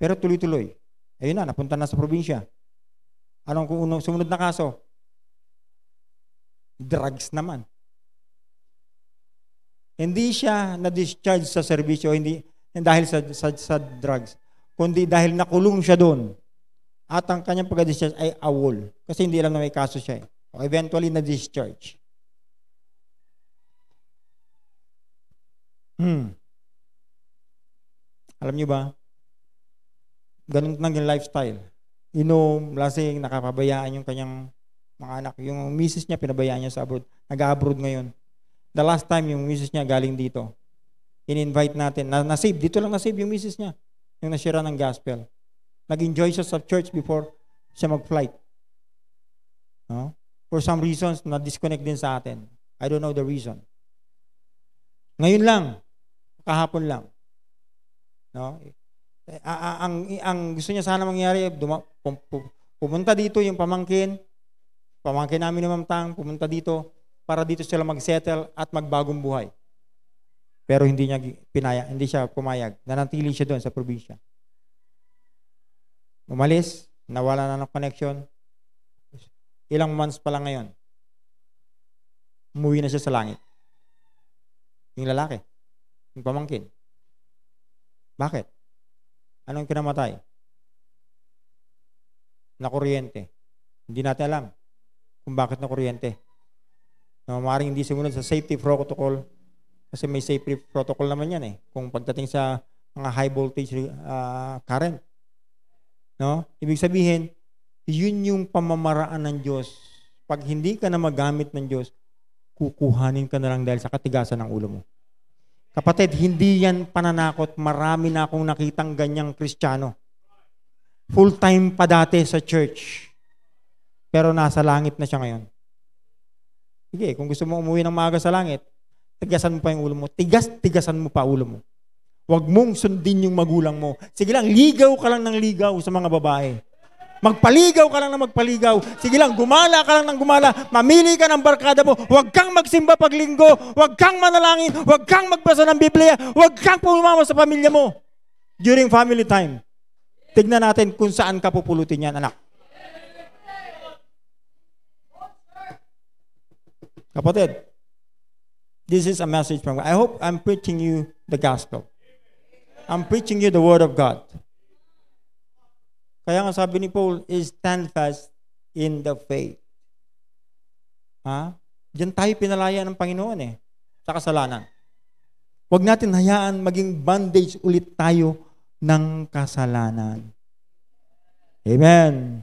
Pero tuloy-tuloy. Ayun na, napunta na sa probinsya. Anong kung unang sumunod na kaso? Drugs naman. Hindi siya na-discharge sa serbisyo, hindi dahil sa, sa, sa drugs, kundi dahil nakulong siya doon. At ang kanyang pag-discharge ay awol. Kasi hindi alam na may kaso siya. Eh. O eventually, na-discharge. Hmm. Alam nyo ba? Ganun naging lifestyle. Inom, lasing, nakapabayaan yung kanyang mga anak. Yung misis niya, pinabayaan niya sa abroad. Nag-abroad ngayon. The last time, yung misis niya galing dito. In-invite natin. Na nasave. Dito lang nasave yung misis niya. Yung nasira ng gospel. Nag-enjoy siya sa church before siya mag-flight. No? For some reasons, na-disconnect din sa atin. I don't know the reason. Ngayon lang, kahapon lang, No? Eh, ang, ang gusto niya sana mangyari, duma, pumunta dito yung pamangkin, pamangkin namin ni Mamtang, pumunta dito para dito sila magsettle at magbagong buhay. Pero hindi niya pinaya, hindi siya pumayag. Nanatili siya doon sa probinsya. Umalis, nawala na ng connection. Ilang months pa lang ngayon. Umuwi na siya sa langit. Yung lalaki, yung pamangkin. Bakit? Anong kinamatay? Na kuryente. Hindi natin alam kung bakit na kuryente. No, maaaring hindi sumunod sa safety protocol kasi may safety protocol naman yan eh. Kung pagdating sa mga high voltage uh, current. No? Ibig sabihin, yun yung pamamaraan ng Diyos. Pag hindi ka na magamit ng Diyos, kukuhanin ka na lang dahil sa katigasan ng ulo mo. Kapatid, hindi yan pananakot. Marami na akong nakitang ganyang kristyano. Full-time pa dati sa church. Pero nasa langit na siya ngayon. Sige, kung gusto mo umuwi ng maaga sa langit, tigasan mo pa yung ulo mo. Tigas, tigasan mo pa ulo mo. Huwag mong sundin yung magulang mo. Sige lang, ligaw ka lang ng ligaw sa mga babae. Magpaligaw ka lang na magpaligaw. Sige lang, gumala ka lang ng gumala. Mamili ka ng barkada mo. Huwag kang magsimba paglinggo. Huwag kang manalangin. Huwag kang magbasa ng Biblia. Huwag kang pumama sa pamilya mo. During family time. Tignan natin kung saan ka pupulutin yan, anak. Kapatid, this is a message from God. I hope I'm preaching you the gospel. I'm preaching you the word of God. Kaya nga sabi ni Paul, is stand fast in the faith. Ha? Diyan tayo pinalaya ng Panginoon eh, sa kasalanan. Huwag natin hayaan maging bandage ulit tayo ng kasalanan. Amen.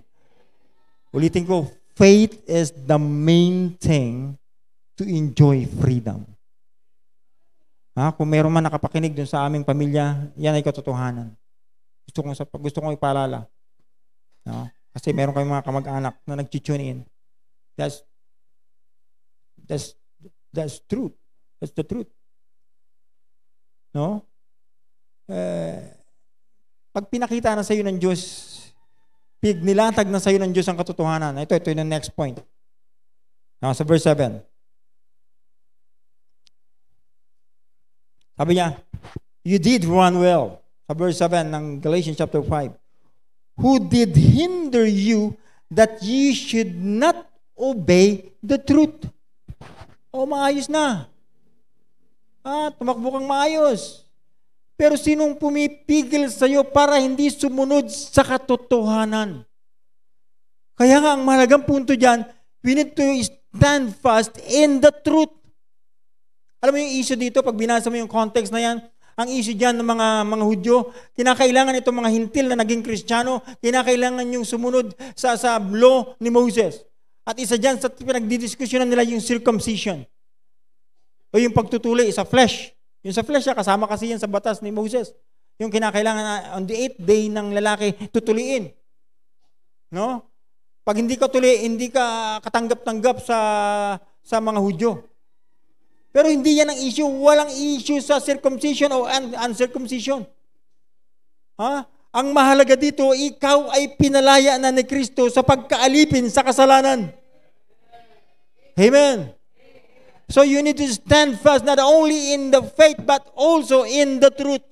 Ulitin ko, faith is the main thing to enjoy freedom. Ha? Kung meron man nakapakinig dun sa aming pamilya, yan ay katotohanan. Gusto sa, gusto kong ipaalala. No? Kasi meron kayong mga kamag-anak na nag-tune in. That's, that's, that's truth. That's the truth. No? Eh, pag pinakita na sa iyo ng Diyos, pig nilatag na sa iyo ng Diyos ang katotohanan. Ito, ito yung next point. No, sa verse 7. Sabi niya, you did run well. Sa verse 7 ng Galatians chapter 5 who did hinder you that ye should not obey the truth. O, maayos na. Ah, tumakbo kang maayos. Pero sinong pumipigil sa iyo para hindi sumunod sa katotohanan? Kaya nga, ang mahalagang punto dyan, we need to stand fast in the truth. Alam mo yung issue dito, pag binasa mo yung context na yan, ang issue dyan ng mga, mga Hudyo, kinakailangan itong mga hintil na naging Kristiyano, kinakailangan yung sumunod sa, sa law ni Moses. At isa dyan sa pinagdidiskusyonan nila yung circumcision o yung pagtutuli sa flesh. Yung sa flesh, ah, kasama kasi yan sa batas ni Moses. Yung kinakailangan na ah, on the eighth day ng lalaki, tutuliin. No? Pag hindi ka tuli, hindi ka katanggap-tanggap sa sa mga Hudyo. Pero hindi yan ang issue. Walang issue sa circumcision o un- uncircumcision. Ha? Ang mahalaga dito, ikaw ay pinalaya na ni Kristo sa pagkaalipin sa kasalanan. Amen. So you need to stand fast not only in the faith but also in the truth.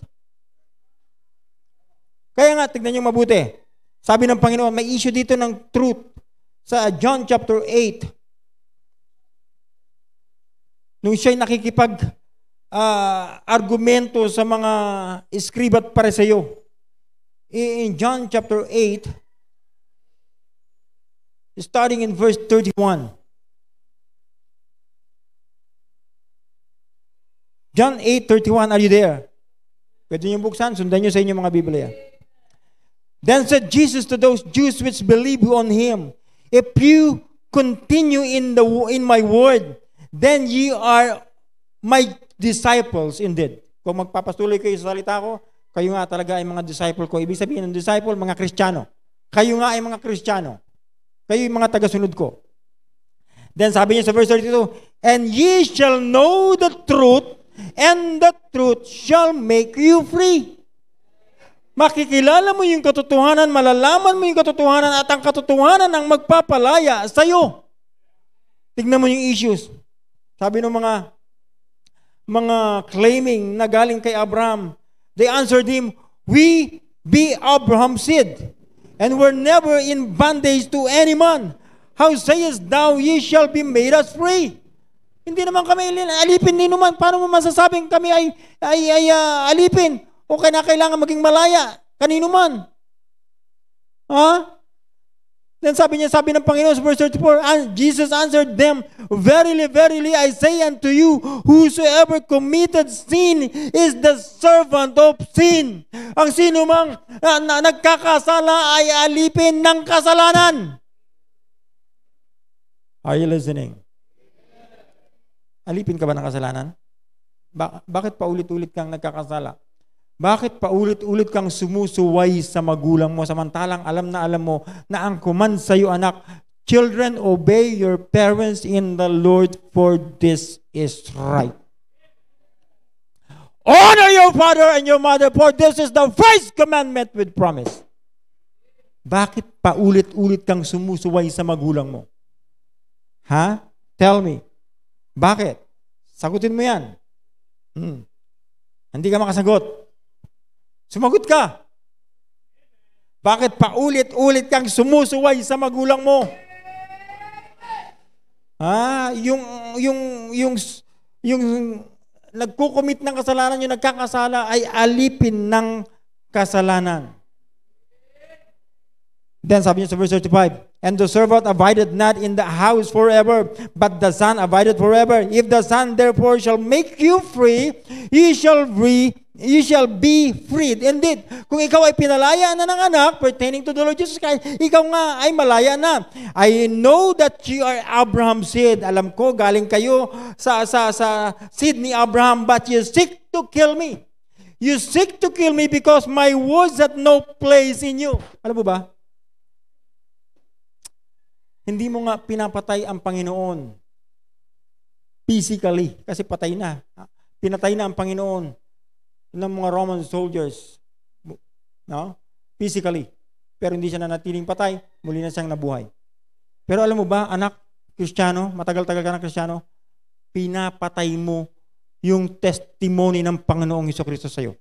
Kaya nga, tignan niyo mabuti. Sabi ng Panginoon, may issue dito ng truth. Sa John chapter 8, nung siya'y nakikipag uh, argumento sa mga iskribat at sa iyo. In John chapter 8, starting in verse 31. John 8:31 are you there? Pwede niyo buksan, sundan niyo sa inyong mga Biblia. Then said Jesus to those Jews which believe on him, If you continue in the in my word, then ye are my disciples indeed. Kung magpapatuloy kayo sa salita ko, kayo nga talaga ay mga disciple ko. Ibig sabihin ng disciple, mga Kristiyano. Kayo nga ay mga Kristiyano. Kayo yung mga tagasunod ko. Then sabi niya sa verse 32, And ye shall know the truth, and the truth shall make you free. Makikilala mo yung katotohanan, malalaman mo yung katotohanan, at ang katotohanan ang magpapalaya sa iyo. Tignan mo yung issues. Sabi ng mga mga claiming na galing kay Abraham, they answered him, "We be Abraham's seed, and were never in bondage to any man. How sayest thou, ye shall be made us free?" Hindi naman kami alipin din naman. Paano mo masasabing kami ay, ay, ay uh, alipin? O kaya kailangan maging malaya? Kanino man? Ha? Then sabi niya, sabi ng Panginoon sa verse 34, and Jesus answered them, Verily, verily, I say unto you, whosoever committed sin is the servant of sin. Ang sino mang na, ah, na, nagkakasala ay alipin ng kasalanan. Are you listening? Alipin ka ba ng kasalanan? Ba- bakit paulit-ulit kang nagkakasala? Bakit paulit-ulit kang sumusuway sa magulang mo samantalang alam na alam mo na ang command sa iyo anak, Children, obey your parents in the Lord for this is right. Honor your father and your mother for this is the first commandment with promise. Bakit paulit-ulit kang sumusuway sa magulang mo? Ha? Tell me. Bakit? Sagutin mo yan. Hmm. Hindi ka makasagot. Sumagot ka. Bakit paulit-ulit kang sumusuway sa magulang mo? Ah, yung yung yung yung nagkukumit ng kasalanan, yung nagkakasala ay alipin ng kasalanan. Then sabi niya sa verse 35, And the servant abideth not in the house forever, but the Son abideth forever. If the Son therefore shall make you free, ye shall free, you shall be freed. Indeed, kung ikaw ay pinalaya na ng anak pertaining to the Lord Jesus Christ, ikaw nga ay malaya na. I know that you are Abraham's seed. Alam ko, galing kayo sa, sa, sa seed ni Abraham, but you seek to kill me. You seek to kill me because my words had no place in you. Alam mo ba? Hindi mo nga pinapatay ang Panginoon physically kasi patay na. Pinatay na ang Panginoon ng mga Roman soldiers. No? Physically. Pero hindi siya nanatiling patay. Muli na siyang nabuhay. Pero alam mo ba, anak, Kristiyano, matagal-tagal ka na Kristiyano, pinapatay mo yung testimony ng Panginoong Heso Kristo sa iyo.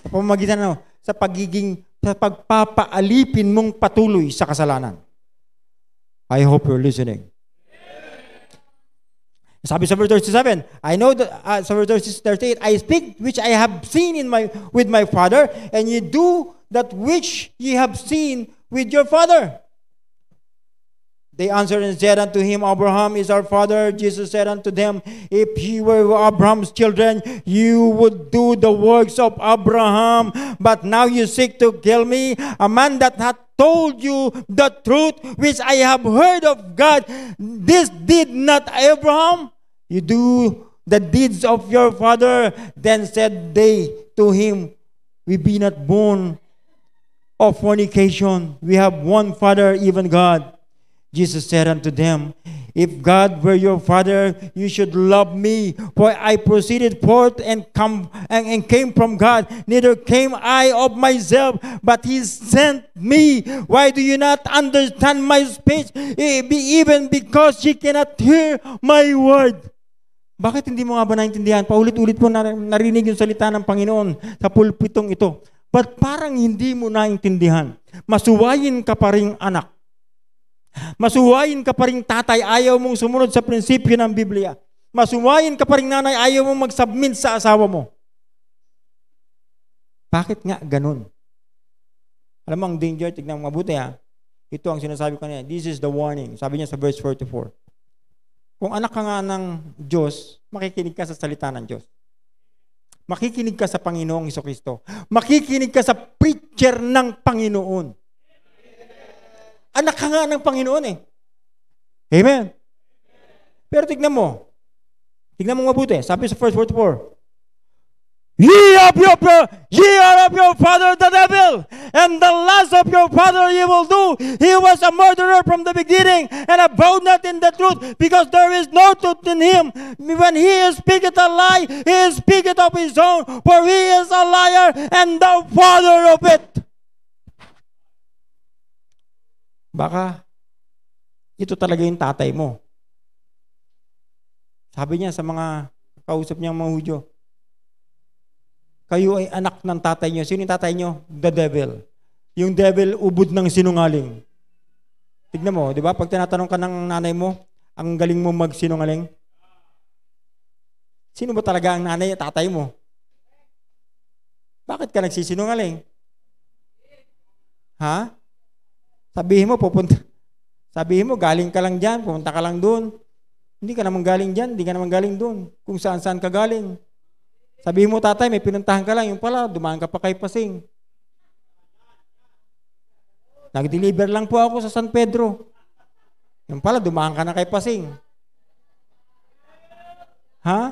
Sa pamamagitan ano, sa pagiging sa pagpapaalipin mong patuloy sa kasalanan. I hope you're listening. Sabi sa verse 37, I know that, uh, sa verse 38, I speak which I have seen in my, with my father, and you do that which ye have seen with your father. They answered and said unto him, Abraham is our father. Jesus said unto them, If ye were Abraham's children, you would do the works of Abraham. But now you seek to kill me, a man that hath told you the truth which I have heard of God. This did not Abraham. You do the deeds of your father. Then said they to him, We be not born of fornication. We have one father, even God. Jesus said unto them, If God were your father, you should love me, for I proceeded forth and come and, and came from God. Neither came I of myself, but he sent me. Why do you not understand my speech? E, even because you cannot hear my word. Bakit hindi mo nga ba naintindihan? Paulit-ulit mo narinig yung salita ng Panginoon sa pulpitong ito. But parang hindi mo naintindihan. Masuwayin ka pa rin anak Masuwain ka pa rin tatay, ayaw mong sumunod sa prinsipyo ng Biblia. Masuwain ka pa rin nanay, ayaw mong mag-submit sa asawa mo. Bakit nga ganun? Alam mo ang danger, tignan mo mabuti ha. Ito ang sinasabi ko niya, this is the warning. Sabi niya sa verse 44. Kung anak ka nga ng Diyos, makikinig ka sa salita ng Diyos. Makikinig ka sa Panginoong Iso Kristo. Makikinig ka sa preacher ng Panginoon. Anak ka nga ng Panginoon eh. Amen. Pero tignan mo. Tignan mo mabuti. Sabi sa first verse 4. Ye of your ye are of your father the devil, and the lust of your father ye will do. He was a murderer from the beginning, and abode not in the truth, because there is no truth in him. When he speaketh a lie, he speaketh of his own, for he is a liar and the father of it. Baka ito talaga yung tatay mo. Sabi niya sa mga kausap niyang mga Hudyo, kayo ay anak ng tatay niyo. Sino yung tatay niyo? The devil. Yung devil, ubod ng sinungaling. Tignan mo, di ba? Pag tinatanong ka ng nanay mo, ang galing mo magsinungaling. Sino ba talaga ang nanay at tatay mo? Bakit ka nagsisinungaling? Ha? Sabihin mo, pupunta. Sabihin mo, galing ka lang dyan, pumunta ka lang doon. Hindi ka naman galing dyan, hindi ka naman galing doon. Kung saan saan ka galing. Sabihin mo, tatay, may pinuntahan ka lang. Yung pala, dumaan ka pa kay Pasing. Nag-deliver lang po ako sa San Pedro. Yung pala, dumaan ka na kay Pasing. Ha?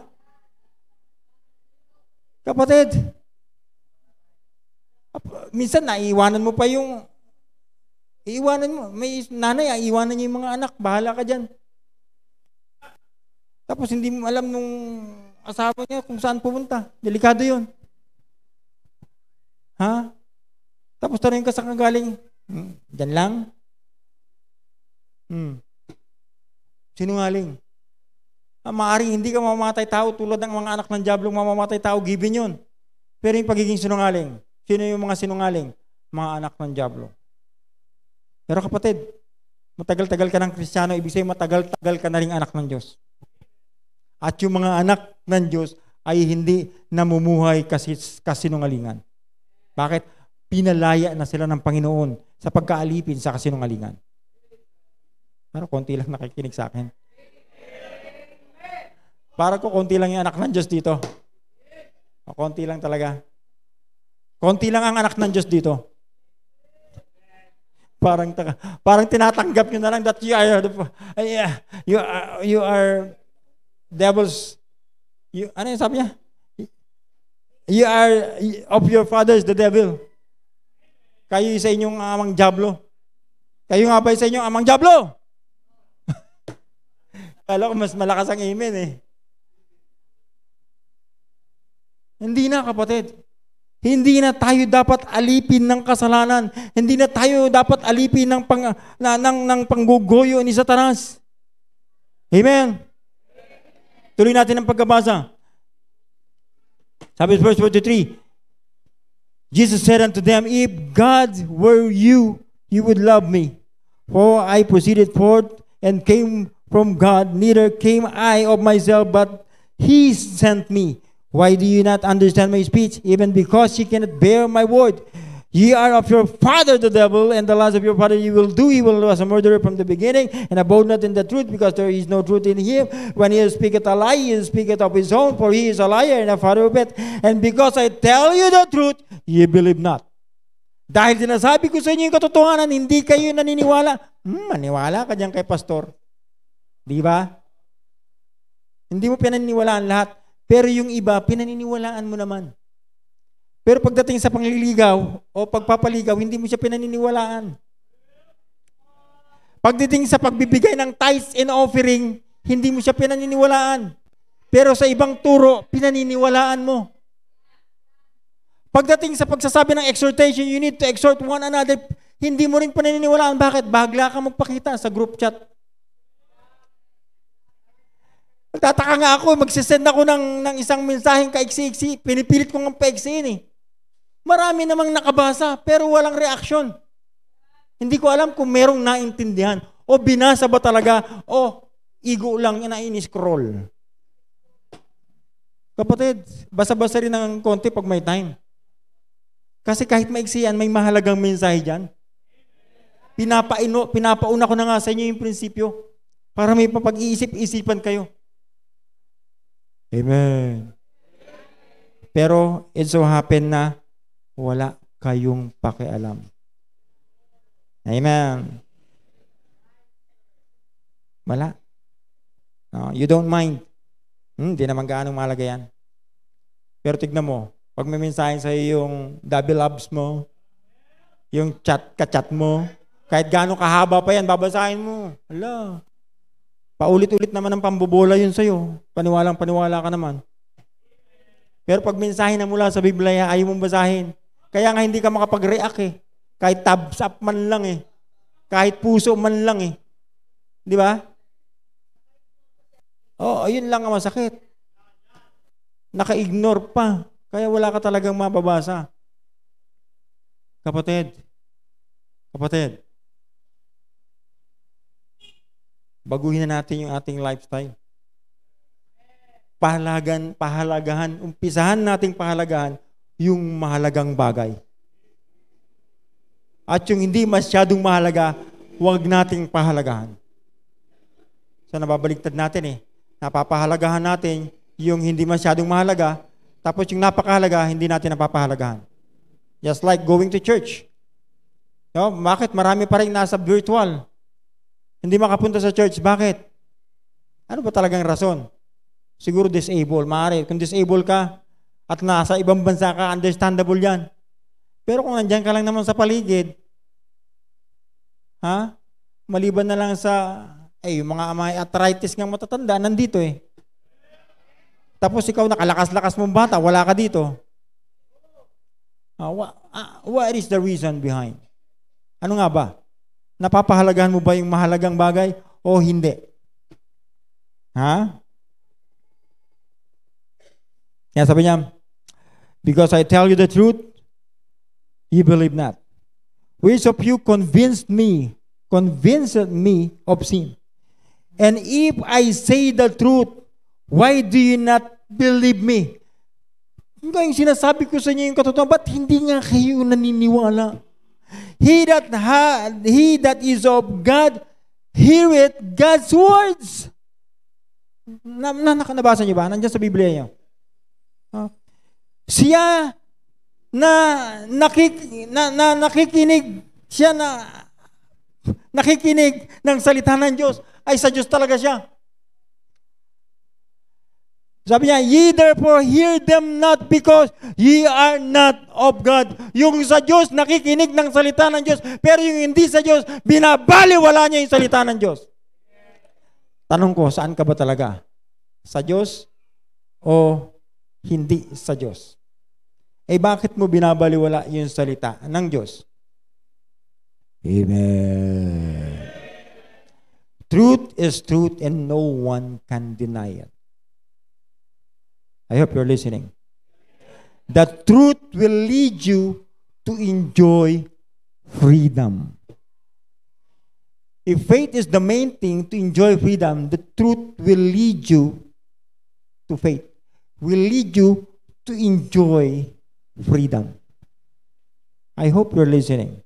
Kapatid, minsan naiiwanan mo pa yung Iiwanan mo. May nanay, ah, iiwanan niya yung mga anak. Bahala ka dyan. Tapos hindi mo alam nung asawa niya kung saan pumunta. Delikado yun. Ha? Tapos tanong ka sa kagaling. Hmm, dyan lang. Hmm. Sinungaling. Ah, maaring hindi ka mamamatay tao tulad ng mga anak ng Diablo mamamatay tao, given yun. Pero yung pagiging sinungaling, sino yung mga sinungaling? Mga anak ng Diablo. Pero kapatid, matagal-tagal ka ng Kristiyano, ibig sabihin matagal-tagal ka na rin anak ng Diyos. At yung mga anak ng Diyos ay hindi namumuhay kasi kasinungalingan. Bakit? Pinalaya na sila ng Panginoon sa pagkaalipin sa kasinungalingan. Para konti lang nakikinig sa akin. Para ko konti lang yung anak ng Diyos dito. O, konti lang talaga. Konti lang ang anak ng Diyos dito parang parang tinatanggap niyo na lang that you are the, ah, you are, you are devil's you, ano yung sabi niya? You are of your fathers the devil. Kayo sa inyong amang diablo. Kayo nga ba sa inyong amang diablo? Kala ko mas malakas ang amen eh. Hindi na kapatid. Hindi na tayo dapat alipin ng kasalanan. Hindi na tayo dapat alipin ng pang na, ng, ng panggugoyo ni Satanas. Amen. Tuloy natin ang pagkabasa. Sabi verse 43, Jesus said unto them, If God were you, you would love me. For I proceeded forth and came from God, neither came I of myself, but He sent me. Why do you not understand my speech? Even because you cannot bear my word. Ye are of your father the devil, and the lies of your father you will do. He will was a murderer from the beginning, and abode not in the truth, because there is no truth in him. When he speaketh a lie, he speaketh of his own, for he is a liar and a father of it. And because I tell you the truth, ye believe not. Dahil sinasabi ko sa inyo yung katotohanan, hindi kayo naniniwala. Hmm, maniwala ka dyan kay pastor. Di ba? Hindi mo pinaniniwalaan lahat. Pero yung iba, pinaniniwalaan mo naman. Pero pagdating sa pangliligaw o pagpapaligaw, hindi mo siya pinaniniwalaan. Pagdating sa pagbibigay ng tithes and offering, hindi mo siya pinaniniwalaan. Pero sa ibang turo, pinaniniwalaan mo. Pagdating sa pagsasabi ng exhortation, you need to exhort one another, hindi mo rin pinaniniwalaan. Bakit? Bagla ka magpakita sa group chat. Nagtataka nga ako, magsisend ako ng, ng isang mensaheng kaiksi-iksi, pinipilit ko ng paiksiin eh. Marami namang nakabasa, pero walang reaksyon. Hindi ko alam kung merong naintindihan. O binasa ba talaga, o igo lang na in-scroll. Kapatid, basa-basa rin ng konti pag may time. Kasi kahit maiksi yan, may mahalagang mensahe dyan. Pinapaino, pinapauna ko na nga sa inyo yung prinsipyo para may papag-iisip-isipan kayo. Amen. Pero it so happen na wala kayong pakialam. Amen. Wala. No, you don't mind. Hindi hmm, naman gaano malaga yan. Pero tignan mo, pag may mensahe sa'yo yung double loves mo, yung chat, ka-chat mo, kahit gaano kahaba pa yan, babasahin mo. Hala, Paulit-ulit naman ang pambobola yun sa'yo. Paniwalang paniwala ka naman. Pero pag minsahin na mula sa Biblia, ayaw mong basahin. Kaya nga hindi ka makapag-react eh. Kahit tabs up man lang eh. Kahit puso man lang eh. Di ba? oh, ayun lang ang masakit. Naka-ignore pa. Kaya wala ka talagang mababasa. Kapatid, kapatid, Baguhin na natin yung ating lifestyle. Pahalagan, pahalagahan, umpisahan nating pahalagahan yung mahalagang bagay. At yung hindi masyadong mahalaga, huwag nating pahalagahan. So nababaligtad natin eh. Napapahalagahan natin yung hindi masyadong mahalaga, tapos yung napakahalaga, hindi natin napapahalagahan. Just like going to church. No? Bakit marami pa rin nasa virtual? Hindi makapunta sa church. Bakit? Ano ba talagang rason? Siguro disabled. Maaari, kung disabled ka at nasa ibang bansa ka, understandable yan. Pero kung nandyan ka lang naman sa paligid, ha? Maliban na lang sa, eh, yung mga may arthritis ng matatanda, nandito eh. Tapos ikaw nakalakas-lakas mong bata, wala ka dito. Uh, ah, what, uh, ah, what is the reason behind? Ano nga ba? Napapahalagahan mo ba yung mahalagang bagay o hindi? Ha? Kaya sabi niya, Because I tell you the truth, you believe not. Which of you convinced me, convinced me of sin? And if I say the truth, why do you not believe me? Yung sinasabi ko sa inyo yung katotohanan, ba't hindi nga kayo naniniwala? He that, ha, he that is of God, heareth God's words. Na, na, nabasa niyo ba? Nandiyan sa Biblia niyo. Huh? Siya na, nakik, na, na nakikinig, siya na nakikinig ng salita ng Diyos, ay sa Diyos talaga siya. Sabi niya, ye therefore hear them not because ye are not of God. Yung sa Diyos, nakikinig ng salita ng Diyos, pero yung hindi sa Diyos, binabaliwala niya yung salita ng Diyos. Tanong ko, saan ka ba talaga? Sa Diyos o hindi sa Diyos? Eh bakit mo binabaliwala yung salita ng Diyos? Amen. Truth is truth and no one can deny it. I hope you're listening. The truth will lead you to enjoy freedom. If faith is the main thing to enjoy freedom, the truth will lead you to faith, will lead you to enjoy freedom. I hope you're listening.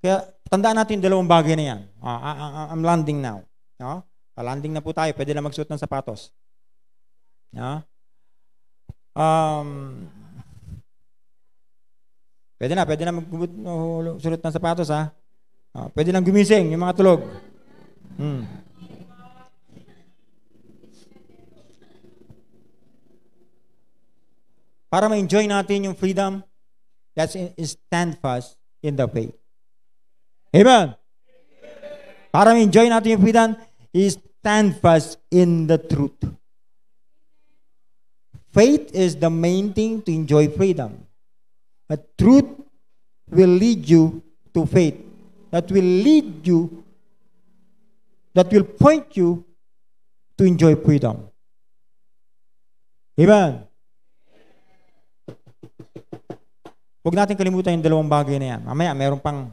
Kaya, tandaan natin dalawang bagay na yan. Uh, I, I, I'm landing now. No? Ah? Pa-landing na po tayo. Pwede na magsuot ng sapatos. No? Um, pwede na, pwede na magsuot ng sapatos, ha? Uh, pwede nang gumising yung mga tulog. Hmm. Para ma-enjoy natin yung freedom, let's stand fast in the faith. Amen. Para ma-enjoy natin yung freedom, is stand fast in the truth. Faith is the main thing to enjoy freedom. But truth will lead you to faith. That will lead you, that will point you to enjoy freedom. Amen. Huwag natin kalimutan yung dalawang bagay na yan. Mamaya, meron pang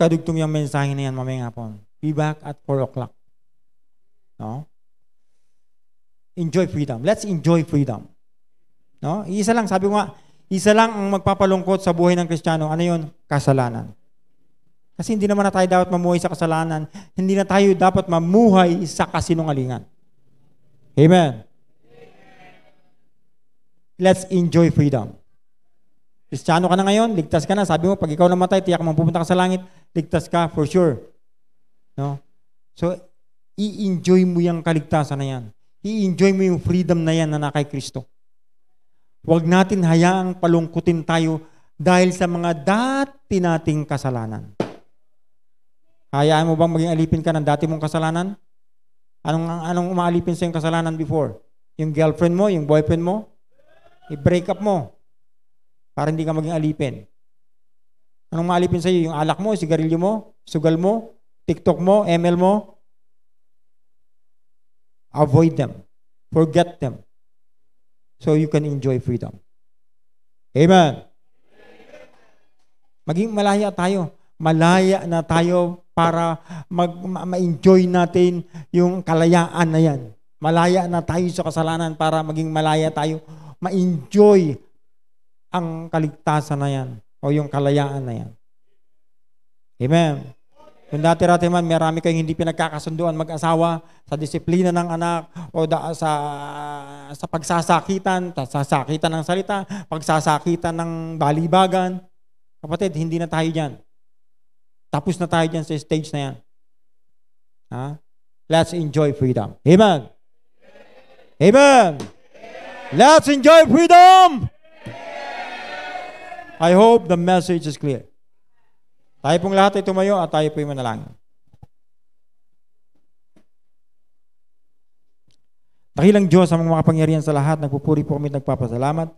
kadugtong yung mensahe na yan mamaya nga po. Be back at 4 o'clock. No? Enjoy freedom. Let's enjoy freedom. No? Isa lang, sabi ko nga, isa lang ang magpapalungkot sa buhay ng Kristiyano. Ano yon? Kasalanan. Kasi hindi naman na tayo dapat mamuhay sa kasalanan. Hindi na tayo dapat mamuhay sa kasinungalingan. Amen. Let's enjoy freedom. Kristiyano ka na ngayon, ligtas ka na. Sabi mo, pag ikaw namatay, tiyak mong pupunta ka sa langit, ligtas ka for sure. No? So, i-enjoy mo yung kaligtasan na yan. I-enjoy mo yung freedom na yan na kay Kristo. Huwag natin hayaang palungkutin tayo dahil sa mga dati nating kasalanan. Hayaan mo bang maging alipin ka ng dati mong kasalanan? Anong, anong umaalipin sa yung kasalanan before? Yung girlfriend mo, yung boyfriend mo? I-break up mo para hindi ka maging alipin. Anong maalipin sa iyo? Yung alak mo, sigarilyo mo, sugal mo, TikTok mo, ML mo, avoid them. Forget them. So you can enjoy freedom. Amen. Maging malaya tayo. Malaya na tayo para mag, ma-enjoy natin yung kalayaan na yan. Malaya na tayo sa kasalanan para maging malaya tayo. Ma-enjoy ang kaligtasan na yan o yung kalayaan na yan. Amen. Kung dati-rati man, marami kayong hindi pinagkakasunduan mag-asawa sa disiplina ng anak o da, sa, sa pagsasakitan, sasakitan ng salita, pagsasakitan ng balibagan. Kapatid, hindi na tayo dyan. Tapos na tayo dyan sa stage na yan. Ha? Let's enjoy freedom. Amen. Amen. Let's enjoy freedom. I hope the message is clear. Tayo pong lahat ay tumayo at tayo po'y manalangin. Dakilang Diyos, sa mga kapangyarihan sa lahat, nagpupuri po kami at nagpapasalamat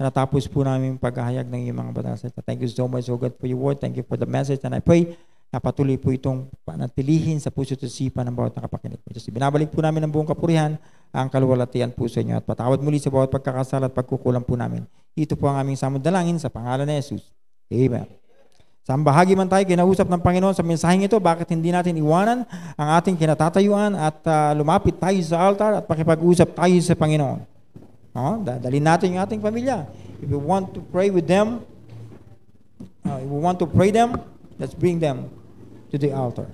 na natapos po namin paghahayag ng iyong mga batas. Thank you so much, O God, for your word. Thank you for the message. And I pray na patuloy po itong panatilihin sa puso at isipan ng bawat nakapakinig. Diyos, binabalik po namin ang buong kapurihan, ang kaluwalatian po sa inyo at patawad muli sa bawat pagkakasala at pagkukulang po namin. Ito po ang aming samod dalangin sa pangalan ni Jesus. Amen. Sa bahagi man tayo kinausap ng Panginoon sa mensaheng ito, bakit hindi natin iwanan ang ating kinatatayuan at uh, lumapit tayo sa altar at pakipag-usap tayo sa Panginoon? No? Dalhin natin yung ating pamilya. If you want to pray with them, uh, if you want to pray them, let's bring them to the altar.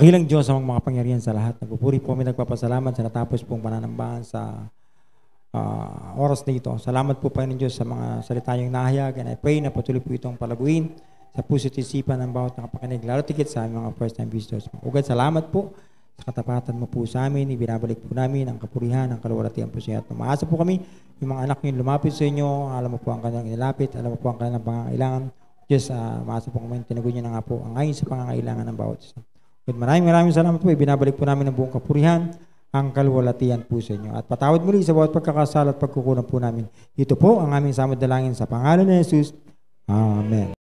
Dakilang Diyos mga makapangyarihan sa lahat. Nagpupuri po kami nagpapasalamat sa natapos pong pananambahan sa uh, oras na ito. Salamat po Panginoon Diyos sa mga salitayong nahayag and I pray na patuloy po itong palaguin sa puso't isipan ng bawat nakapakinig, lalo tigit sa aming mga first-time visitors. Ugat, salamat po sa katapatan mo po sa amin. Ibinabalik po namin ang kapurihan, ang kaluwalatian po sa inyo. At umaasa po kami, yung mga anak niyo lumapit sa inyo, alam mo po ang kanilang inilapit, alam mo po ang kanilang pangangailangan. Diyos, uh, ah, maasa po kami, tinaguin niyo na nga po ang ayon sa pangangailangan ng bawat isa. At maraming maraming salamat po. Ibinabalik po namin ang buong kapurihan, ang kalwalatian po sa inyo. At patawad muli sa bawat pagkakasala at pagkukulang po namin. Ito po ang aming samod dalangin sa pangalan ni Jesus. Amen.